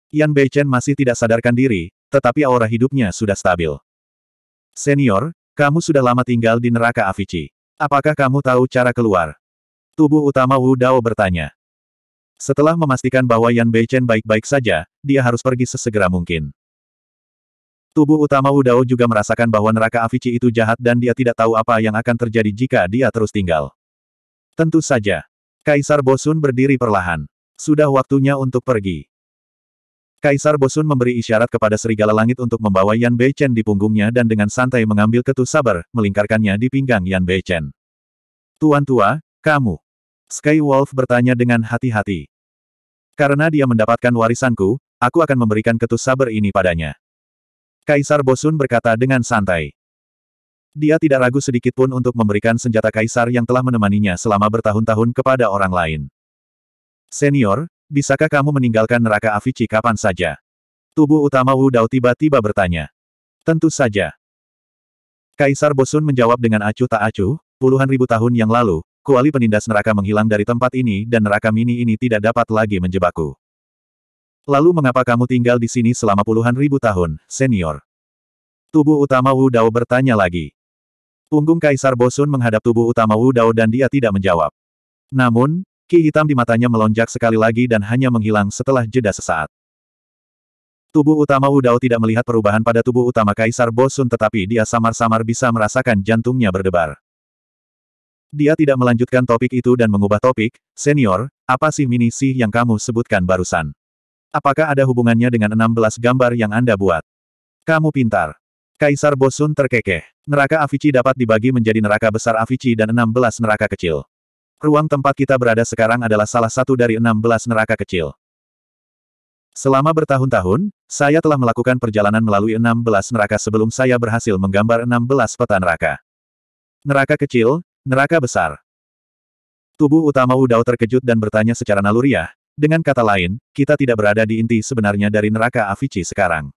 Yan Beichen masih tidak sadarkan diri, tetapi aura hidupnya sudah stabil. Senior, kamu sudah lama tinggal di neraka Avicii. Apakah kamu tahu cara keluar? Tubuh utama Wu Dao bertanya. Setelah memastikan bahwa Yan Beichen baik-baik saja, dia harus pergi sesegera mungkin. Tubuh utama Wu Dao juga merasakan bahwa neraka Avicii itu jahat dan dia tidak tahu apa yang akan terjadi jika dia terus tinggal. Tentu saja. Kaisar Bosun berdiri perlahan. Sudah waktunya untuk pergi. Kaisar Bosun memberi isyarat kepada serigala langit untuk membawa Yan Beichen di punggungnya dan dengan santai mengambil ketu sabar, melingkarkannya di pinggang Yan Beichen. Tuan tua, kamu. Sky Wolf bertanya dengan hati-hati. Karena dia mendapatkan warisanku, aku akan memberikan ketu sabar ini padanya. Kaisar Bosun berkata dengan santai. Dia tidak ragu sedikit pun untuk memberikan senjata kaisar yang telah menemaninya selama bertahun-tahun kepada orang lain. Senior, bisakah kamu meninggalkan neraka Avici kapan saja? Tubuh utama Wu Dao tiba-tiba bertanya. Tentu saja. Kaisar Bosun menjawab dengan acuh tak acuh, puluhan ribu tahun yang lalu, kuali penindas neraka menghilang dari tempat ini dan neraka mini ini tidak dapat lagi menjebakku. Lalu mengapa kamu tinggal di sini selama puluhan ribu tahun, senior? Tubuh utama Wu Dao bertanya lagi. Punggung Kaisar Bosun menghadap tubuh utama Wu Dao dan dia tidak menjawab. Namun, ki hitam di matanya melonjak sekali lagi dan hanya menghilang setelah jeda sesaat. Tubuh utama Wu Dao tidak melihat perubahan pada tubuh utama Kaisar Bosun tetapi dia samar-samar bisa merasakan jantungnya berdebar. Dia tidak melanjutkan topik itu dan mengubah topik, senior, apa sih mini sih yang kamu sebutkan barusan? Apakah ada hubungannya dengan 16 gambar yang Anda buat? Kamu pintar. Kaisar Bosun terkekeh. Neraka Avici dapat dibagi menjadi neraka besar Avici dan 16 neraka kecil. Ruang tempat kita berada sekarang adalah salah satu dari 16 neraka kecil. Selama bertahun-tahun, saya telah melakukan perjalanan melalui 16 neraka sebelum saya berhasil menggambar 16 peta neraka. Neraka kecil, neraka besar. Tubuh utama Udao terkejut dan bertanya secara naluriah, dengan kata lain, kita tidak berada di inti sebenarnya dari neraka Avici sekarang.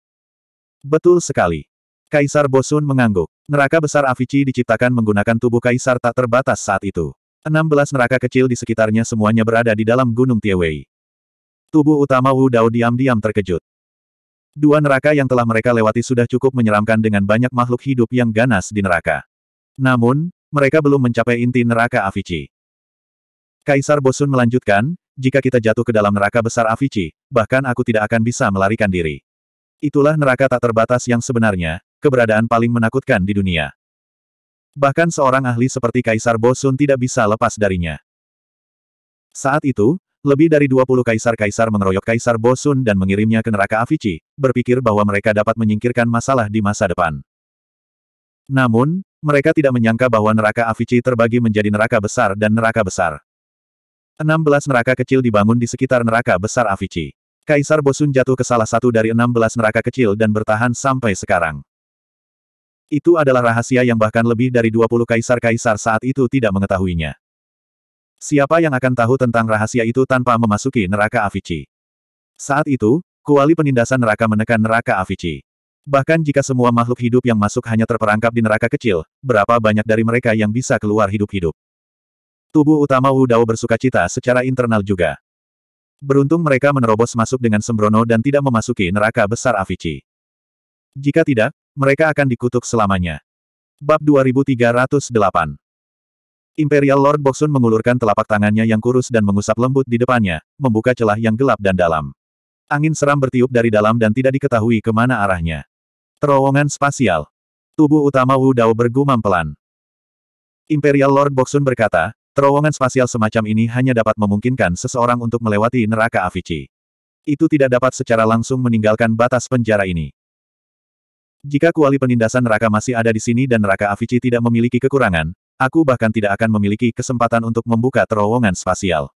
Betul sekali. Kaisar Bosun mengangguk. Neraka besar Avici diciptakan menggunakan tubuh kaisar tak terbatas saat itu. 16 neraka kecil di sekitarnya semuanya berada di dalam Gunung Tiewei. Tubuh utama Wu Dao diam-diam terkejut. Dua neraka yang telah mereka lewati sudah cukup menyeramkan dengan banyak makhluk hidup yang ganas di neraka. Namun, mereka belum mencapai inti neraka Avici. Kaisar Bosun melanjutkan, jika kita jatuh ke dalam neraka besar Avici, bahkan aku tidak akan bisa melarikan diri. Itulah neraka tak terbatas yang sebenarnya, keberadaan paling menakutkan di dunia. Bahkan seorang ahli seperti Kaisar Bosun tidak bisa lepas darinya. Saat itu, lebih dari 20 kaisar-kaisar mengeroyok Kaisar Bosun dan mengirimnya ke neraka Avicii, berpikir bahwa mereka dapat menyingkirkan masalah di masa depan. Namun, mereka tidak menyangka bahwa neraka Avicii terbagi menjadi neraka besar dan neraka besar. 16 neraka kecil dibangun di sekitar neraka besar Avicii. Kaisar Bosun jatuh ke salah satu dari 16 neraka kecil dan bertahan sampai sekarang. Itu adalah rahasia yang bahkan lebih dari 20 kaisar-kaisar saat itu tidak mengetahuinya. Siapa yang akan tahu tentang rahasia itu tanpa memasuki neraka Avici? Saat itu, kuali penindasan neraka menekan neraka Avici. Bahkan jika semua makhluk hidup yang masuk hanya terperangkap di neraka kecil, berapa banyak dari mereka yang bisa keluar hidup-hidup? Tubuh utama Wu Dao bersuka cita secara internal juga. Beruntung mereka menerobos masuk dengan sembrono dan tidak memasuki neraka besar Avici. Jika tidak, mereka akan dikutuk selamanya. Bab 2308 Imperial Lord Boxun mengulurkan telapak tangannya yang kurus dan mengusap lembut di depannya, membuka celah yang gelap dan dalam. Angin seram bertiup dari dalam dan tidak diketahui kemana arahnya. Terowongan spasial. Tubuh utama Wu Dao bergumam pelan. Imperial Lord Boxun berkata, terowongan spasial semacam ini hanya dapat memungkinkan seseorang untuk melewati neraka Avici. Itu tidak dapat secara langsung meninggalkan batas penjara ini. Jika kuali penindasan neraka masih ada di sini dan neraka Avici tidak memiliki kekurangan, aku bahkan tidak akan memiliki kesempatan untuk membuka terowongan spasial.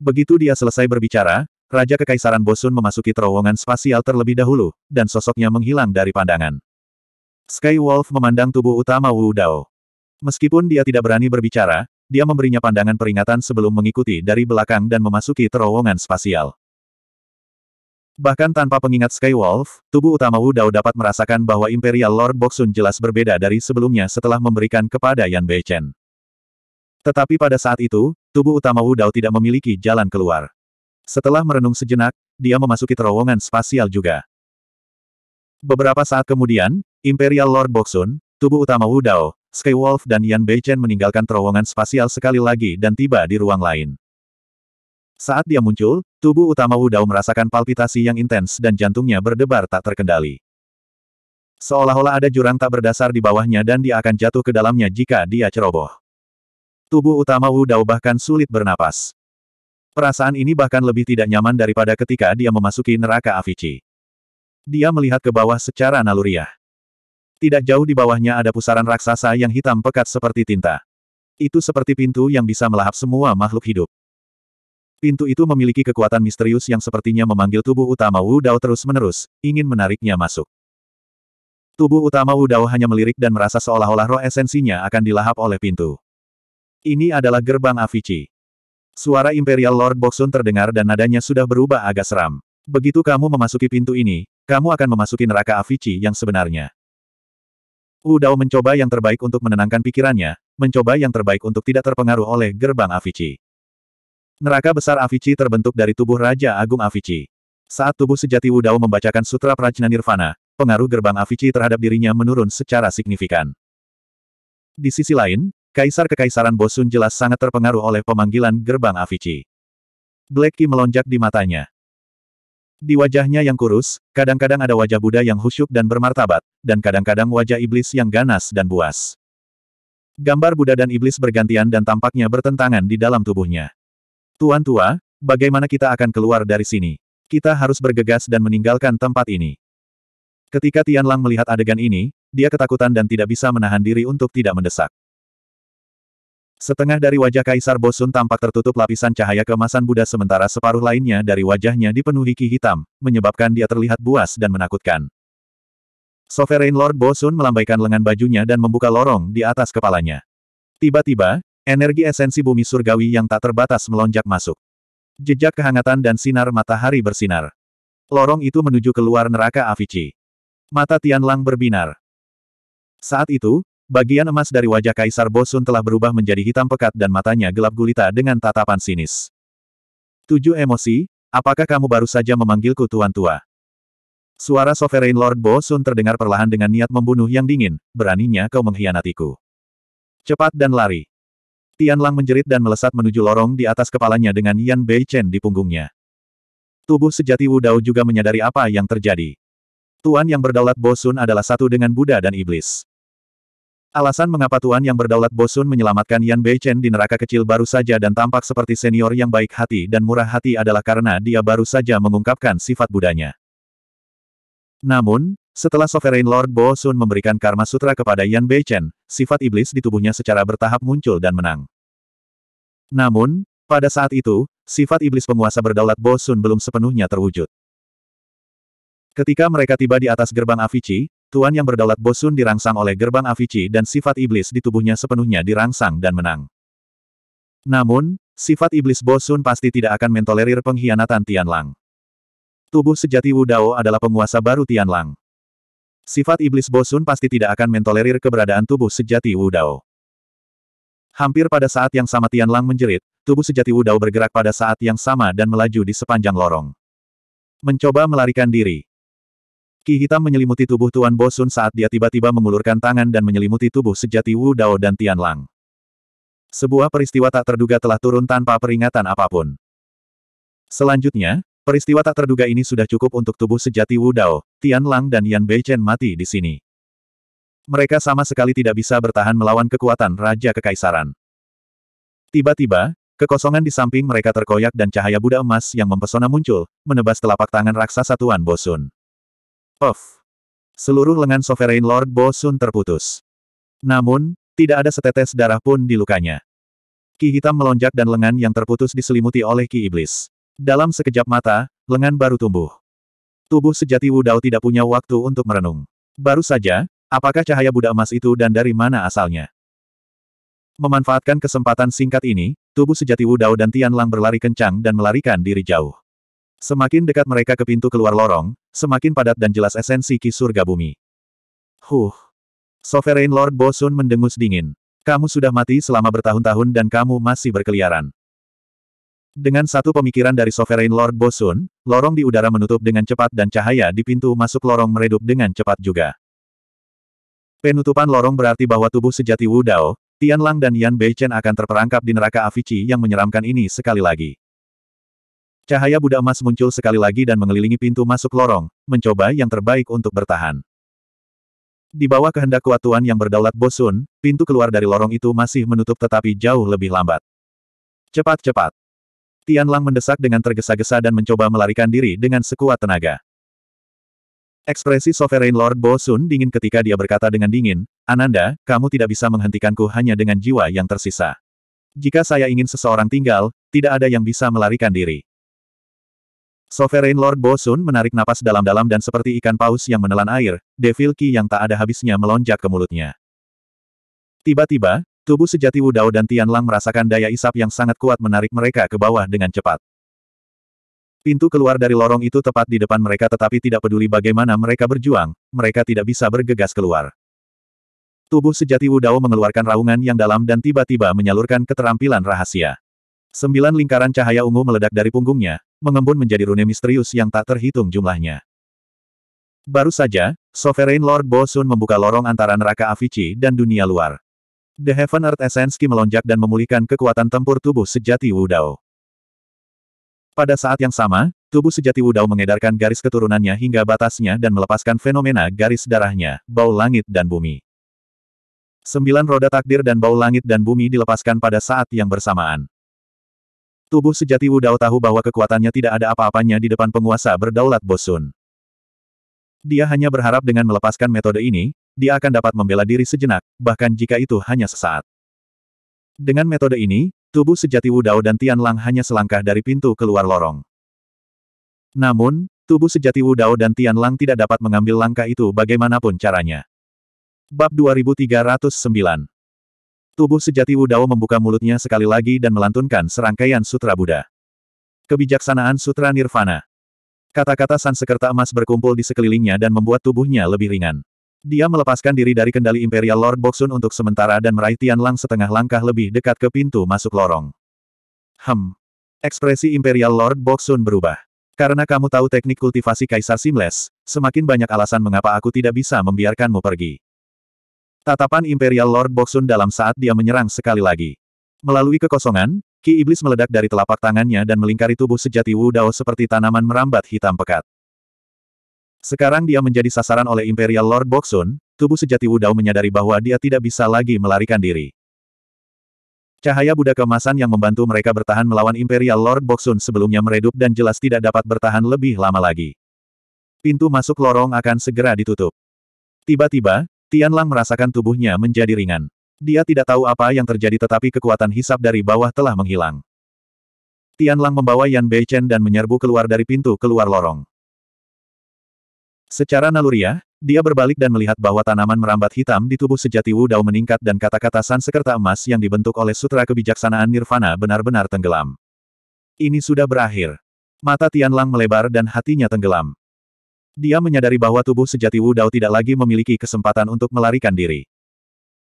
Begitu dia selesai berbicara, Raja Kekaisaran Bosun memasuki terowongan spasial terlebih dahulu, dan sosoknya menghilang dari pandangan. Sky Wolf memandang tubuh utama Wu Dao. Meskipun dia tidak berani berbicara, dia memberinya pandangan peringatan sebelum mengikuti dari belakang dan memasuki terowongan spasial. Bahkan tanpa pengingat Skywolf, tubuh utama Wu Dao dapat merasakan bahwa Imperial Lord Boxun jelas berbeda dari sebelumnya setelah memberikan kepada Yan Beichen. Tetapi pada saat itu, tubuh utama Wu Dao tidak memiliki jalan keluar. Setelah merenung sejenak, dia memasuki terowongan spasial juga. Beberapa saat kemudian, Imperial Lord Boxun, tubuh utama Wu Dao, Skywolf dan Yan Beichen meninggalkan terowongan spasial sekali lagi dan tiba di ruang lain. Saat dia muncul, tubuh utama Dao merasakan palpitasi yang intens dan jantungnya berdebar tak terkendali. Seolah-olah ada jurang tak berdasar di bawahnya dan dia akan jatuh ke dalamnya jika dia ceroboh. Tubuh utama Dao bahkan sulit bernapas. Perasaan ini bahkan lebih tidak nyaman daripada ketika dia memasuki neraka Avicii. Dia melihat ke bawah secara naluriah. Tidak jauh di bawahnya ada pusaran raksasa yang hitam pekat seperti tinta. Itu seperti pintu yang bisa melahap semua makhluk hidup. Pintu itu memiliki kekuatan misterius yang sepertinya memanggil tubuh utama Wu Dao terus-menerus, ingin menariknya masuk. Tubuh utama Wu Dao hanya melirik dan merasa seolah-olah roh esensinya akan dilahap oleh pintu. Ini adalah gerbang Avicii. Suara Imperial Lord Boxun terdengar dan nadanya sudah berubah agak seram. Begitu kamu memasuki pintu ini, kamu akan memasuki neraka Avicii yang sebenarnya. Wu Dao mencoba yang terbaik untuk menenangkan pikirannya, mencoba yang terbaik untuk tidak terpengaruh oleh gerbang Avicii. Neraka besar Avici terbentuk dari tubuh Raja Agung Avici. Saat tubuh sejati Wudao membacakan Sutra Prajna Nirvana, pengaruh gerbang Avici terhadap dirinya menurun secara signifikan. Di sisi lain, Kaisar Kekaisaran Bosun jelas sangat terpengaruh oleh pemanggilan gerbang Avici. Black melonjak di matanya. Di wajahnya yang kurus, kadang-kadang ada wajah Buddha yang khusyuk dan bermartabat, dan kadang-kadang wajah iblis yang ganas dan buas. Gambar Buddha dan iblis bergantian dan tampaknya bertentangan di dalam tubuhnya. Tuan tua, bagaimana kita akan keluar dari sini? Kita harus bergegas dan meninggalkan tempat ini. Ketika Tian Lang melihat adegan ini, dia ketakutan dan tidak bisa menahan diri untuk tidak mendesak. Setengah dari wajah Kaisar Bosun tampak tertutup lapisan cahaya kemasan Buddha sementara separuh lainnya dari wajahnya dipenuhi ki hitam, menyebabkan dia terlihat buas dan menakutkan. Sovereign Lord Bosun melambaikan lengan bajunya dan membuka lorong di atas kepalanya. Tiba-tiba, Energi esensi bumi surgawi yang tak terbatas melonjak masuk. Jejak kehangatan dan sinar matahari bersinar. Lorong itu menuju keluar neraka Avici. Mata Tianlang berbinar. Saat itu, bagian emas dari wajah Kaisar Bosun telah berubah menjadi hitam pekat dan matanya gelap gulita dengan tatapan sinis. Tujuh emosi, apakah kamu baru saja memanggilku Tuan Tua? Suara Sovereign Lord Bosun terdengar perlahan dengan niat membunuh yang dingin, beraninya kau mengkhianatiku. Cepat dan lari. Tian Lang menjerit dan melesat menuju lorong di atas kepalanya dengan Yan Bei Chen di punggungnya. Tubuh sejati Wu Dao juga menyadari apa yang terjadi. Tuan yang berdaulat Bosun adalah satu dengan Buddha dan Iblis. Alasan mengapa Tuan yang berdaulat Bosun menyelamatkan Yan Bei Chen di neraka kecil baru saja dan tampak seperti senior yang baik hati dan murah hati adalah karena dia baru saja mengungkapkan sifat Budanya. Namun, setelah Sovereign Lord Bo Sun memberikan Karma Sutra kepada Yan Bei Chen, sifat iblis di tubuhnya secara bertahap muncul dan menang. Namun, pada saat itu, sifat iblis penguasa berdaulat Bo Sun belum sepenuhnya terwujud. Ketika mereka tiba di atas gerbang Avici, Tuan yang berdaulat Bo Sun dirangsang oleh gerbang Avici dan sifat iblis di tubuhnya sepenuhnya dirangsang dan menang. Namun, sifat iblis Bo Sun pasti tidak akan mentolerir pengkhianatan Tianlang. Tubuh sejati Wu Dao adalah penguasa baru Tianlang. Sifat iblis Bosun pasti tidak akan mentolerir keberadaan tubuh sejati Wu Dao. Hampir pada saat yang sama Tian Lang menjerit, tubuh sejati Wu Dao bergerak pada saat yang sama dan melaju di sepanjang lorong. Mencoba melarikan diri. Ki hitam menyelimuti tubuh Tuan Bosun saat dia tiba-tiba mengulurkan tangan dan menyelimuti tubuh sejati Wu Dao dan Tian Lang. Sebuah peristiwa tak terduga telah turun tanpa peringatan apapun. Selanjutnya, Peristiwa tak terduga ini sudah cukup untuk tubuh sejati Wu Dao, Tian Lang dan Yan Beichen mati di sini. Mereka sama sekali tidak bisa bertahan melawan kekuatan Raja Kekaisaran. Tiba-tiba, kekosongan di samping mereka terkoyak dan cahaya Buddha emas yang mempesona muncul, menebas telapak tangan raksasa Tuan Bosun. Of, Seluruh lengan Sovereign Lord Bosun terputus. Namun, tidak ada setetes darah pun di lukanya. Ki hitam melonjak dan lengan yang terputus diselimuti oleh ki iblis. Dalam sekejap mata, lengan baru tumbuh. Tubuh sejati Wudao tidak punya waktu untuk merenung. Baru saja, apakah cahaya Buddha emas itu dan dari mana asalnya? Memanfaatkan kesempatan singkat ini, tubuh sejati Wudao dan Tian Lang berlari kencang dan melarikan diri jauh. Semakin dekat mereka ke pintu keluar lorong, semakin padat dan jelas esensi ki surga bumi. Huh. Sovereign Lord Bosun mendengus dingin. Kamu sudah mati selama bertahun-tahun dan kamu masih berkeliaran. Dengan satu pemikiran dari Sovereign Lord Bosun, lorong di udara menutup dengan cepat dan cahaya di pintu masuk lorong meredup dengan cepat juga. Penutupan lorong berarti bahwa tubuh sejati Wu Dao, Tian Lang dan Yan Beichen akan terperangkap di neraka Avici yang menyeramkan ini sekali lagi. Cahaya Buddha emas muncul sekali lagi dan mengelilingi pintu masuk lorong, mencoba yang terbaik untuk bertahan. Di bawah kehendak kuat Tuan yang berdaulat Bosun, pintu keluar dari lorong itu masih menutup tetapi jauh lebih lambat. Cepat-cepat, Tian Lang mendesak dengan tergesa-gesa dan mencoba melarikan diri dengan sekuat tenaga. Ekspresi Sovereign Lord Bo Sun dingin ketika dia berkata dengan dingin, Ananda, kamu tidak bisa menghentikanku hanya dengan jiwa yang tersisa. Jika saya ingin seseorang tinggal, tidak ada yang bisa melarikan diri. Sovereign Lord Bosun menarik napas dalam-dalam dan seperti ikan paus yang menelan air, Devil Ki yang tak ada habisnya melonjak ke mulutnya. Tiba-tiba, Tubuh sejati Wudao dan Tian Lang merasakan daya isap yang sangat kuat menarik mereka ke bawah dengan cepat. Pintu keluar dari lorong itu tepat di depan mereka tetapi tidak peduli bagaimana mereka berjuang, mereka tidak bisa bergegas keluar. Tubuh sejati Wudao mengeluarkan raungan yang dalam dan tiba-tiba menyalurkan keterampilan rahasia. Sembilan lingkaran cahaya ungu meledak dari punggungnya, mengembun menjadi rune misterius yang tak terhitung jumlahnya. Baru saja, Sovereign Lord Bosun membuka lorong antara neraka Avici dan dunia luar. The Heaven Earth Essence Ki melonjak dan memulihkan kekuatan tempur tubuh sejati Wu Dao. Pada saat yang sama, tubuh sejati Wu Dao mengedarkan garis keturunannya hingga batasnya dan melepaskan fenomena garis darahnya, bau langit dan bumi. Sembilan roda takdir dan bau langit dan bumi dilepaskan pada saat yang bersamaan. Tubuh sejati Wu Dao tahu bahwa kekuatannya tidak ada apa-apanya di depan penguasa berdaulat Bosun. Dia hanya berharap dengan melepaskan metode ini, dia akan dapat membela diri sejenak, bahkan jika itu hanya sesaat. Dengan metode ini, tubuh sejati Wudao dan Tianlang hanya selangkah dari pintu keluar lorong. Namun, tubuh sejati Wudao dan Tianlang tidak dapat mengambil langkah itu bagaimanapun caranya. Bab 2309 Tubuh sejati Wudao membuka mulutnya sekali lagi dan melantunkan serangkaian Sutra Buddha. Kebijaksanaan Sutra Nirvana Kata-kata Sansekerta emas berkumpul di sekelilingnya dan membuat tubuhnya lebih ringan. Dia melepaskan diri dari kendali Imperial Lord Boxun untuk sementara dan meraih Tian Lang setengah langkah lebih dekat ke pintu masuk lorong. Hem. Ekspresi Imperial Lord Boxun berubah. Karena kamu tahu teknik kultivasi Kaisar Simles, semakin banyak alasan mengapa aku tidak bisa membiarkanmu pergi. Tatapan Imperial Lord Boxun dalam saat dia menyerang sekali lagi. Melalui kekosongan, Ki Iblis meledak dari telapak tangannya dan melingkari tubuh sejati Wu Dao seperti tanaman merambat hitam pekat. Sekarang dia menjadi sasaran oleh Imperial Lord Boxun, tubuh sejati Wudao menyadari bahwa dia tidak bisa lagi melarikan diri. Cahaya Buddha kemasan yang membantu mereka bertahan melawan Imperial Lord Boxun sebelumnya meredup dan jelas tidak dapat bertahan lebih lama lagi. Pintu masuk lorong akan segera ditutup. Tiba-tiba, Tian Lang merasakan tubuhnya menjadi ringan. Dia tidak tahu apa yang terjadi tetapi kekuatan hisap dari bawah telah menghilang. Tian Lang membawa Yan Beichen dan menyerbu keluar dari pintu keluar lorong. Secara naluriah, dia berbalik dan melihat bahwa tanaman merambat hitam di tubuh sejati Wu Dao meningkat dan kata-kata sansekerta emas yang dibentuk oleh sutra kebijaksanaan Nirvana benar-benar tenggelam. Ini sudah berakhir. Mata Tian Lang melebar dan hatinya tenggelam. Dia menyadari bahwa tubuh sejati Wu Dao tidak lagi memiliki kesempatan untuk melarikan diri.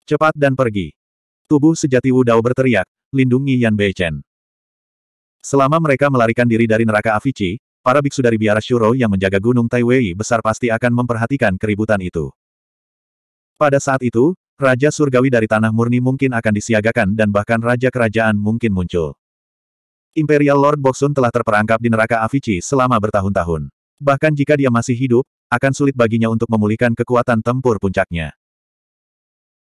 Cepat dan pergi. Tubuh sejati Wu Dao berteriak, lindungi Yan Beichen. Selama mereka melarikan diri dari neraka Avici, Para biksu dari biara Shuro yang menjaga Gunung Taiwei besar pasti akan memperhatikan keributan itu. Pada saat itu, Raja Surgawi dari Tanah Murni mungkin akan disiagakan dan bahkan Raja Kerajaan mungkin muncul. Imperial Lord Boxun telah terperangkap di neraka Avici selama bertahun-tahun. Bahkan jika dia masih hidup, akan sulit baginya untuk memulihkan kekuatan tempur puncaknya.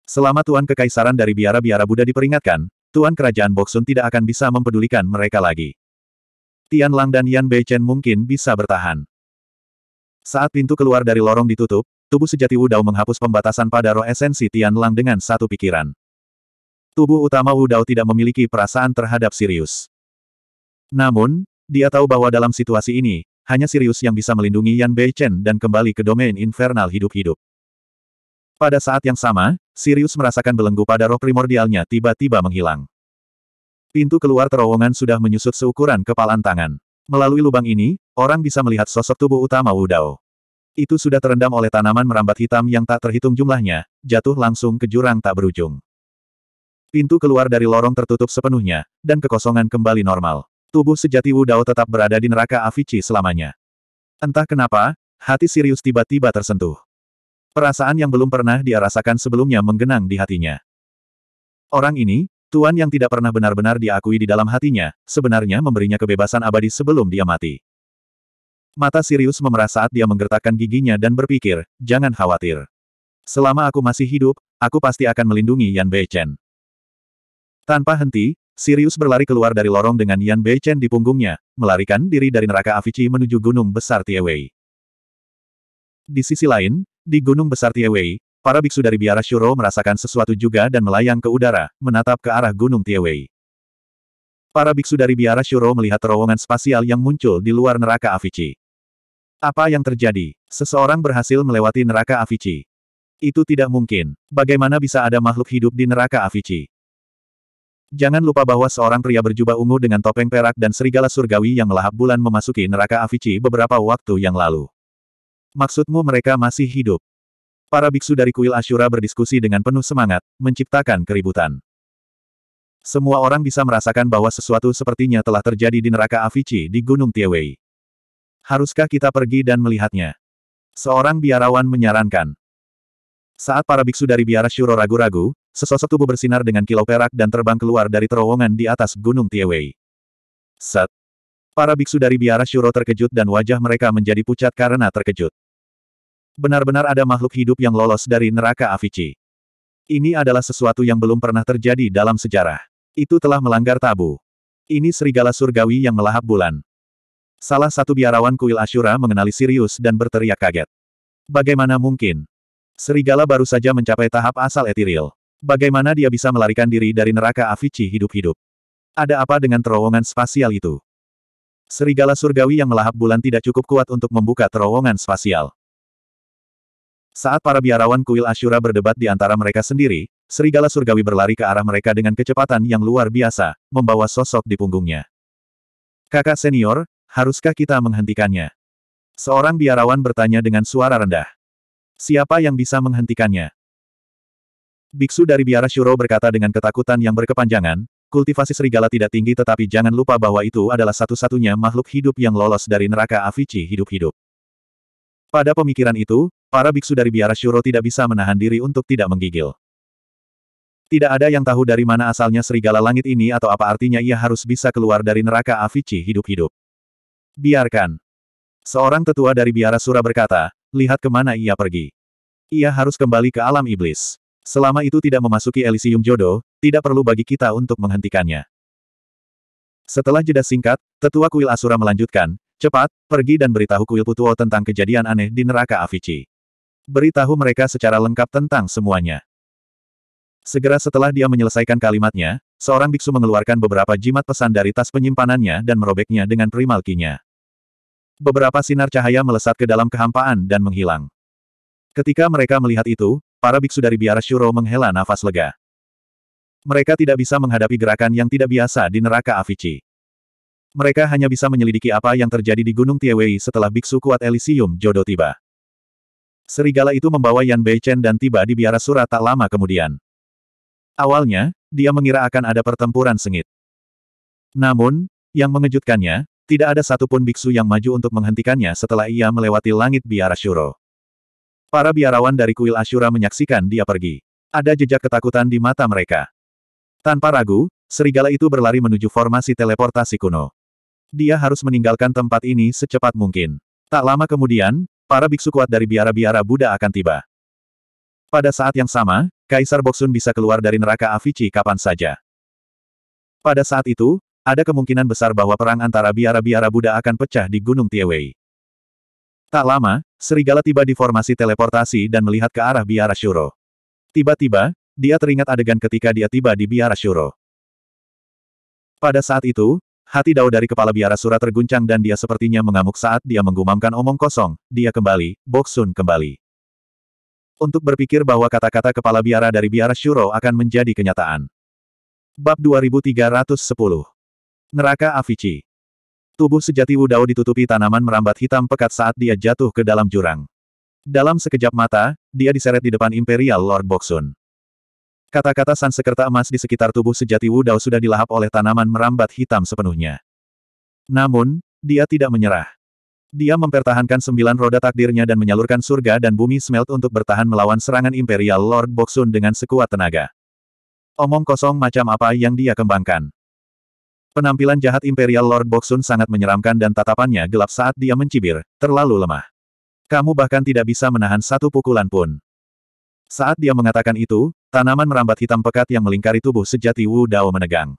Selama Tuan Kekaisaran dari biara-biara Buddha diperingatkan, Tuan Kerajaan Boxun tidak akan bisa mempedulikan mereka lagi. Tian Lang dan Yan Beichen mungkin bisa bertahan. Saat pintu keluar dari lorong ditutup, tubuh sejati Wu Dao menghapus pembatasan pada roh esensi Tian Lang dengan satu pikiran. Tubuh utama Wu Dao tidak memiliki perasaan terhadap Sirius. Namun, dia tahu bahwa dalam situasi ini, hanya Sirius yang bisa melindungi Yan Beichen dan kembali ke domain infernal hidup-hidup. Pada saat yang sama, Sirius merasakan belenggu pada roh primordialnya tiba-tiba menghilang. Pintu keluar terowongan sudah menyusut seukuran kepalan tangan. Melalui lubang ini, orang bisa melihat sosok tubuh utama Wudao. Itu sudah terendam oleh tanaman merambat hitam yang tak terhitung jumlahnya, jatuh langsung ke jurang tak berujung. Pintu keluar dari lorong tertutup sepenuhnya, dan kekosongan kembali normal. Tubuh sejati Wudao tetap berada di neraka Avici selamanya. Entah kenapa, hati Sirius tiba-tiba tersentuh. Perasaan yang belum pernah dia rasakan sebelumnya menggenang di hatinya. Orang ini, Tuan yang tidak pernah benar-benar diakui di dalam hatinya, sebenarnya memberinya kebebasan abadi sebelum dia mati. Mata Sirius memerah saat dia menggertakkan giginya dan berpikir, jangan khawatir. Selama aku masih hidup, aku pasti akan melindungi Yan Beichen. Tanpa henti, Sirius berlari keluar dari lorong dengan Yan Beichen di punggungnya, melarikan diri dari neraka Avici menuju Gunung Besar Tiewei. Di sisi lain, di Gunung Besar Tiewei, Para biksu dari biara Shuro merasakan sesuatu juga dan melayang ke udara, menatap ke arah Gunung Tiewei. Para biksu dari biara Shuro melihat terowongan spasial yang muncul di luar neraka Avicii. Apa yang terjadi? Seseorang berhasil melewati neraka Avicii. Itu tidak mungkin. Bagaimana bisa ada makhluk hidup di neraka Avicii? Jangan lupa bahwa seorang pria berjubah ungu dengan topeng perak dan serigala surgawi yang melahap bulan memasuki neraka Avicii beberapa waktu yang lalu. Maksudmu mereka masih hidup? Para biksu dari kuil Ashura berdiskusi dengan penuh semangat, menciptakan keributan. Semua orang bisa merasakan bahwa sesuatu sepertinya telah terjadi di neraka Avici di Gunung Tiewei. Haruskah kita pergi dan melihatnya? Seorang biarawan menyarankan. Saat para biksu dari biara Shuro ragu-ragu, sesosok tubuh bersinar dengan kilau perak dan terbang keluar dari terowongan di atas Gunung Tiewei. Set. Para biksu dari biara Shuro terkejut dan wajah mereka menjadi pucat karena terkejut. Benar-benar ada makhluk hidup yang lolos dari neraka Avici. Ini adalah sesuatu yang belum pernah terjadi dalam sejarah. Itu telah melanggar tabu. Ini serigala surgawi yang melahap bulan. Salah satu biarawan kuil Ashura mengenali Sirius dan berteriak kaget. Bagaimana mungkin? Serigala baru saja mencapai tahap asal etiril. Bagaimana dia bisa melarikan diri dari neraka Avici hidup-hidup? Ada apa dengan terowongan spasial itu? Serigala surgawi yang melahap bulan tidak cukup kuat untuk membuka terowongan spasial. Saat para biarawan kuil Asyura berdebat di antara mereka sendiri, serigala surgawi berlari ke arah mereka dengan kecepatan yang luar biasa, membawa sosok di punggungnya. Kakak senior, haruskah kita menghentikannya? Seorang biarawan bertanya dengan suara rendah. Siapa yang bisa menghentikannya? Biksu dari biara Shuro berkata dengan ketakutan yang berkepanjangan, kultivasi serigala tidak tinggi tetapi jangan lupa bahwa itu adalah satu-satunya makhluk hidup yang lolos dari neraka Avici hidup-hidup. Pada pemikiran itu, Para biksu dari biara Syuro tidak bisa menahan diri untuk tidak menggigil. Tidak ada yang tahu dari mana asalnya serigala langit ini atau apa artinya ia harus bisa keluar dari neraka Avici hidup-hidup. Biarkan. Seorang tetua dari biara Sura berkata, lihat kemana ia pergi. Ia harus kembali ke alam iblis. Selama itu tidak memasuki Elysium Jodo, tidak perlu bagi kita untuk menghentikannya. Setelah jeda singkat, tetua kuil Asura melanjutkan, cepat, pergi dan beritahu kuil Putuo tentang kejadian aneh di neraka Avici. Beritahu mereka secara lengkap tentang semuanya. Segera setelah dia menyelesaikan kalimatnya, seorang biksu mengeluarkan beberapa jimat pesan dari tas penyimpanannya dan merobeknya dengan primalkinya. Beberapa sinar cahaya melesat ke dalam kehampaan dan menghilang. Ketika mereka melihat itu, para biksu dari biara Shuro menghela nafas lega. Mereka tidak bisa menghadapi gerakan yang tidak biasa di neraka Avici. Mereka hanya bisa menyelidiki apa yang terjadi di Gunung Tiewei setelah biksu kuat Elysium Jodo tiba. Serigala itu membawa Yan Beichen dan tiba di biara surat tak lama kemudian. Awalnya, dia mengira akan ada pertempuran sengit. Namun, yang mengejutkannya, tidak ada satupun biksu yang maju untuk menghentikannya setelah ia melewati langit biara Shuro. Para biarawan dari kuil Asyura menyaksikan dia pergi. Ada jejak ketakutan di mata mereka. Tanpa ragu, serigala itu berlari menuju formasi teleportasi kuno. Dia harus meninggalkan tempat ini secepat mungkin. Tak lama kemudian, Para biksu kuat dari biara-biara Buddha akan tiba. Pada saat yang sama, Kaisar Boksun bisa keluar dari neraka Avici kapan saja. Pada saat itu, ada kemungkinan besar bahwa perang antara biara-biara Buddha akan pecah di Gunung Tiewei. Tak lama, Serigala tiba di formasi teleportasi dan melihat ke arah biara Shuro. Tiba-tiba, dia teringat adegan ketika dia tiba di biara Shuro. Pada saat itu, Hati Dao dari kepala biara surat terguncang dan dia sepertinya mengamuk saat dia menggumamkan omong kosong, dia kembali, Boksun kembali. Untuk berpikir bahwa kata-kata kepala biara dari biara Shuro akan menjadi kenyataan. Bab 2310 Neraka Avici Tubuh sejati Wu Dao ditutupi tanaman merambat hitam pekat saat dia jatuh ke dalam jurang. Dalam sekejap mata, dia diseret di depan Imperial Lord Boksun. Kata-kata sansekerta emas di sekitar tubuh sejati Wu Dao sudah dilahap oleh tanaman merambat hitam sepenuhnya. Namun, dia tidak menyerah. Dia mempertahankan sembilan roda takdirnya dan menyalurkan surga dan bumi smelt untuk bertahan melawan serangan Imperial Lord Boxun dengan sekuat tenaga. Omong kosong macam apa yang dia kembangkan. Penampilan jahat Imperial Lord Boxun sangat menyeramkan dan tatapannya gelap saat dia mencibir, terlalu lemah. Kamu bahkan tidak bisa menahan satu pukulan pun. Saat dia mengatakan itu, Tanaman merambat hitam pekat yang melingkari tubuh sejati Wu Dao menegang.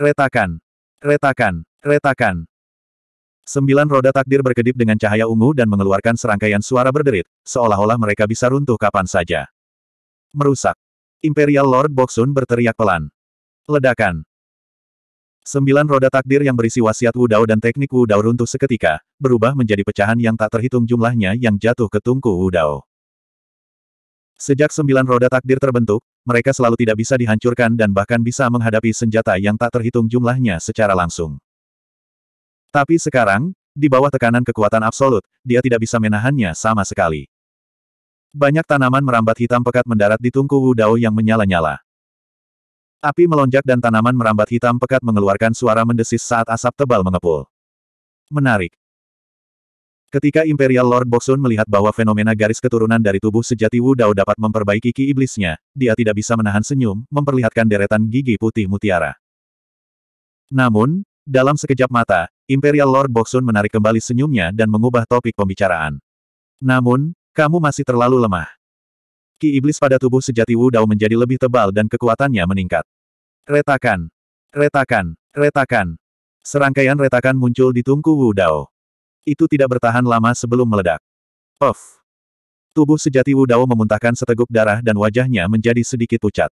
Retakan! Retakan! Retakan! Sembilan roda takdir berkedip dengan cahaya ungu dan mengeluarkan serangkaian suara berderit, seolah-olah mereka bisa runtuh kapan saja. Merusak. Imperial Lord Boxun berteriak pelan. Ledakan. Sembilan roda takdir yang berisi wasiat Wu Dao dan teknik Wu Dao runtuh seketika, berubah menjadi pecahan yang tak terhitung jumlahnya yang jatuh ke tungku Wu Dao. Sejak sembilan roda takdir terbentuk, mereka selalu tidak bisa dihancurkan dan bahkan bisa menghadapi senjata yang tak terhitung jumlahnya secara langsung. Tapi sekarang, di bawah tekanan kekuatan absolut, dia tidak bisa menahannya sama sekali. Banyak tanaman merambat hitam pekat mendarat di tungku wudao yang menyala-nyala. Api melonjak dan tanaman merambat hitam pekat mengeluarkan suara mendesis saat asap tebal mengepul. Menarik, Ketika Imperial Lord Boxun melihat bahwa fenomena garis keturunan dari tubuh sejati Wu Dao dapat memperbaiki ki iblisnya, dia tidak bisa menahan senyum, memperlihatkan deretan gigi putih mutiara. Namun, dalam sekejap mata, Imperial Lord Boxun menarik kembali senyumnya dan mengubah topik pembicaraan. Namun, kamu masih terlalu lemah. Ki iblis pada tubuh sejati Wu Dao menjadi lebih tebal dan kekuatannya meningkat. Retakan, retakan, retakan. Serangkaian retakan muncul di tungku Wu Dao itu tidak bertahan lama sebelum meledak. Of. Tubuh sejati Wu Dao memuntahkan seteguk darah dan wajahnya menjadi sedikit pucat.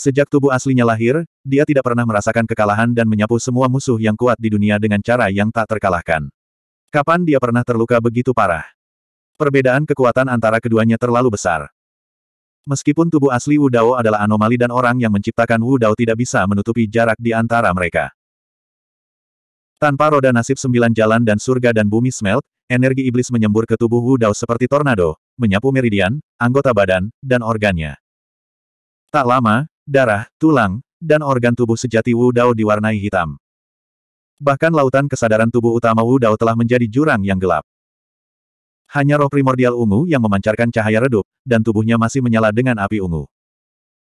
Sejak tubuh aslinya lahir, dia tidak pernah merasakan kekalahan dan menyapu semua musuh yang kuat di dunia dengan cara yang tak terkalahkan. Kapan dia pernah terluka begitu parah? Perbedaan kekuatan antara keduanya terlalu besar. Meskipun tubuh asli Wu Dao adalah anomali dan orang yang menciptakan Wu Dao tidak bisa menutupi jarak di antara mereka. Tanpa roda nasib sembilan jalan dan surga dan bumi smelt, energi iblis menyembur ke tubuh Wu Dao seperti tornado, menyapu meridian, anggota badan, dan organnya. Tak lama, darah, tulang, dan organ tubuh sejati Wu Dao diwarnai hitam. Bahkan lautan kesadaran tubuh utama Wu Dao telah menjadi jurang yang gelap. Hanya roh primordial ungu yang memancarkan cahaya redup, dan tubuhnya masih menyala dengan api ungu.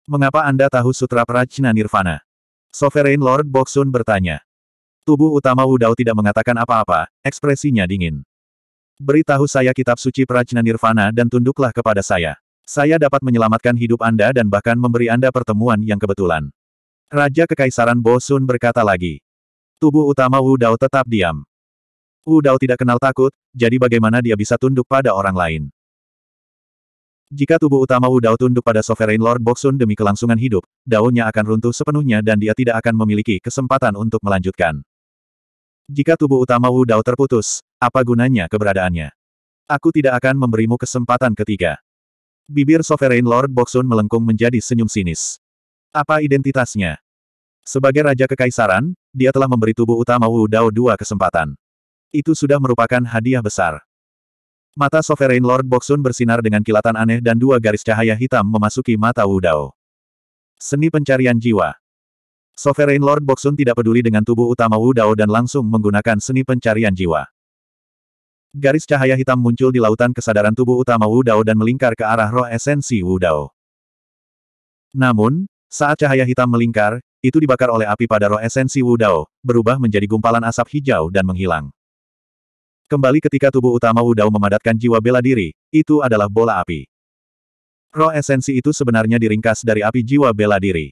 Mengapa Anda tahu Sutra Prajna Nirvana? Sovereign Lord Boxun bertanya. Tubuh utama Dao tidak mengatakan apa-apa, ekspresinya dingin. Beritahu saya kitab suci Prajna Nirvana dan tunduklah kepada saya. Saya dapat menyelamatkan hidup Anda dan bahkan memberi Anda pertemuan yang kebetulan. Raja Kekaisaran Bosun berkata lagi. Tubuh utama Dao tetap diam. Dao tidak kenal takut, jadi bagaimana dia bisa tunduk pada orang lain? Jika tubuh utama Dao tunduk pada Sovereign Lord Sun demi kelangsungan hidup, daunnya akan runtuh sepenuhnya dan dia tidak akan memiliki kesempatan untuk melanjutkan. Jika tubuh utama Wu Dao terputus, apa gunanya keberadaannya? Aku tidak akan memberimu kesempatan ketiga. Bibir Sovereign Lord Boxun melengkung menjadi senyum sinis. Apa identitasnya? Sebagai Raja Kekaisaran, dia telah memberi tubuh utama Wu Dao dua kesempatan. Itu sudah merupakan hadiah besar. Mata Sovereign Lord Boxun bersinar dengan kilatan aneh dan dua garis cahaya hitam memasuki mata Wu Dao. Seni pencarian jiwa. Sovereign Lord Boxun tidak peduli dengan tubuh utama Wu Dao dan langsung menggunakan seni pencarian jiwa. Garis cahaya hitam muncul di lautan kesadaran tubuh utama Wu Dao dan melingkar ke arah roh esensi Wu Dao. Namun, saat cahaya hitam melingkar, itu dibakar oleh api pada roh esensi Wu Dao, berubah menjadi gumpalan asap hijau dan menghilang. Kembali ketika tubuh utama Wu Dao memadatkan jiwa bela diri, itu adalah bola api. Roh esensi itu sebenarnya diringkas dari api jiwa bela diri.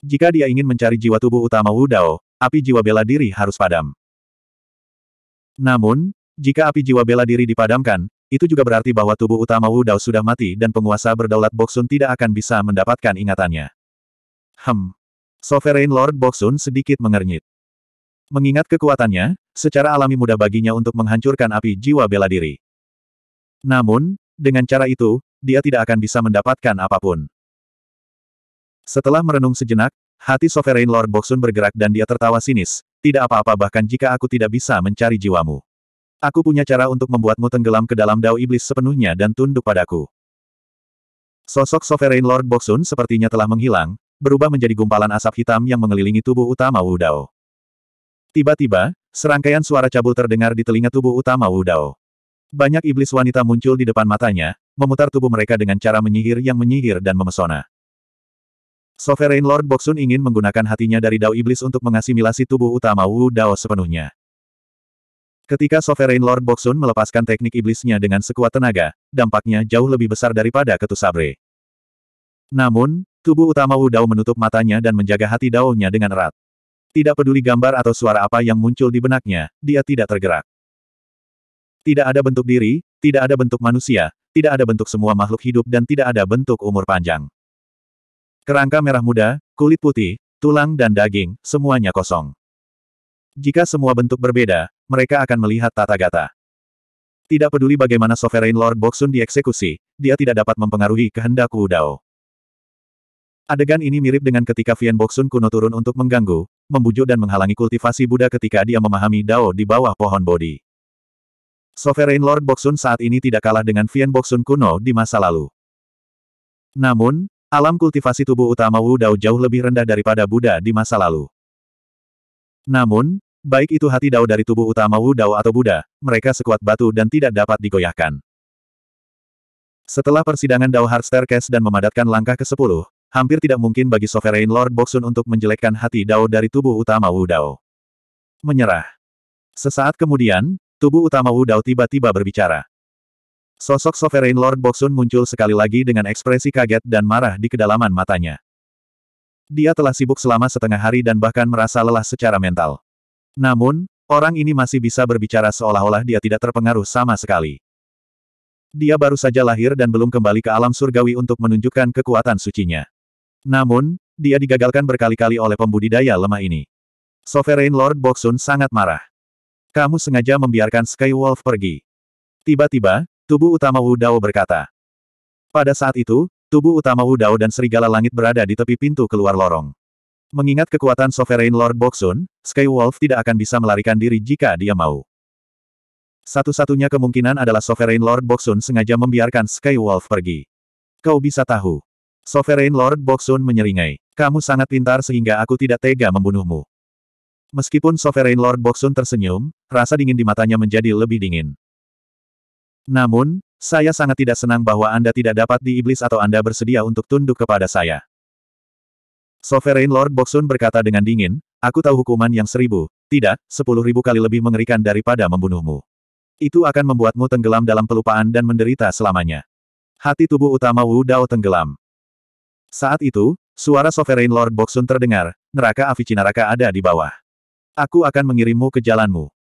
Jika dia ingin mencari jiwa tubuh utama Wu Dao, api jiwa bela diri harus padam. Namun, jika api jiwa bela diri dipadamkan, itu juga berarti bahwa tubuh utama Wu Dao sudah mati dan penguasa berdaulat Boksun tidak akan bisa mendapatkan ingatannya. Hmm. Sovereign Lord Boksun sedikit mengernyit. Mengingat kekuatannya, secara alami mudah baginya untuk menghancurkan api jiwa bela diri. Namun, dengan cara itu, dia tidak akan bisa mendapatkan apapun. Setelah merenung sejenak, hati Sovereign Lord Boxun bergerak dan dia tertawa sinis. Tidak apa-apa bahkan jika aku tidak bisa mencari jiwamu. Aku punya cara untuk membuatmu tenggelam ke dalam dao iblis sepenuhnya dan tunduk padaku. Sosok Sovereign Lord Boxun sepertinya telah menghilang, berubah menjadi gumpalan asap hitam yang mengelilingi tubuh utama Wu Dao. Tiba-tiba, serangkaian suara cabul terdengar di telinga tubuh utama Wu Dao. Banyak iblis wanita muncul di depan matanya, memutar tubuh mereka dengan cara menyihir yang menyihir dan memesona. Sovereign Lord Boxun ingin menggunakan hatinya dari Dao Iblis untuk mengasimilasi tubuh utama Wu Dao sepenuhnya. Ketika Sovereign Lord Boxun melepaskan teknik iblisnya dengan sekuat tenaga, dampaknya jauh lebih besar daripada Ketusabre. Namun, tubuh utama Wu Dao menutup matanya dan menjaga hati Dao-nya dengan erat. Tidak peduli gambar atau suara apa yang muncul di benaknya, dia tidak tergerak. Tidak ada bentuk diri, tidak ada bentuk manusia, tidak ada bentuk semua makhluk hidup dan tidak ada bentuk umur panjang. Kerangka merah muda, kulit putih, tulang dan daging, semuanya kosong. Jika semua bentuk berbeda, mereka akan melihat tata gata. Tidak peduli bagaimana Sovereign Lord Boxun dieksekusi, dia tidak dapat mempengaruhi kehendak Wu Dao. Adegan ini mirip dengan ketika Vian Boxun kuno turun untuk mengganggu, membujuk dan menghalangi kultivasi Buddha ketika dia memahami Dao di bawah pohon bodi. Sovereign Lord Boxun saat ini tidak kalah dengan Vian Boxun kuno di masa lalu. Namun, Alam kultivasi tubuh utama Wu Dao jauh lebih rendah daripada Buddha di masa lalu. Namun, baik itu hati Dao dari tubuh utama Wu Dao atau Buddha, mereka sekuat batu dan tidak dapat digoyahkan. Setelah persidangan Dao Heart Staircase dan memadatkan langkah ke-10, hampir tidak mungkin bagi Sovereign Lord Boxun untuk menjelekkan hati Dao dari tubuh utama Wu Dao. Menyerah. Sesaat kemudian, tubuh utama Wu Dao tiba-tiba berbicara. Sosok Sovereign Lord Boxun muncul sekali lagi dengan ekspresi kaget dan marah di kedalaman matanya. Dia telah sibuk selama setengah hari dan bahkan merasa lelah secara mental. Namun, orang ini masih bisa berbicara seolah-olah dia tidak terpengaruh sama sekali. Dia baru saja lahir dan belum kembali ke alam surgawi untuk menunjukkan kekuatan sucinya. Namun, dia digagalkan berkali-kali oleh pembudidaya lemah ini. Sovereign Lord Boxun sangat marah. Kamu sengaja membiarkan Skywolf pergi. Tiba-tiba, Tubuh utama Wu Dao berkata. Pada saat itu, tubuh utama Wu Dao dan Serigala Langit berada di tepi pintu keluar lorong. Mengingat kekuatan Sovereign Lord Boxun, Sky Wolf tidak akan bisa melarikan diri jika dia mau. Satu-satunya kemungkinan adalah Sovereign Lord Boxun sengaja membiarkan Sky Wolf pergi. Kau bisa tahu. Sovereign Lord Boxun menyeringai. Kamu sangat pintar sehingga aku tidak tega membunuhmu. Meskipun Sovereign Lord Boxun tersenyum, rasa dingin di matanya menjadi lebih dingin. Namun, saya sangat tidak senang bahwa Anda tidak dapat di iblis atau Anda bersedia untuk tunduk kepada saya. Sovereign Lord Boxun berkata dengan dingin, aku tahu hukuman yang seribu, tidak, sepuluh ribu kali lebih mengerikan daripada membunuhmu. Itu akan membuatmu tenggelam dalam pelupaan dan menderita selamanya. Hati tubuh utama Wu Dao tenggelam. Saat itu, suara Sovereign Lord Boxun terdengar, neraka Avicinaraka neraka ada di bawah. Aku akan mengirimmu ke jalanmu.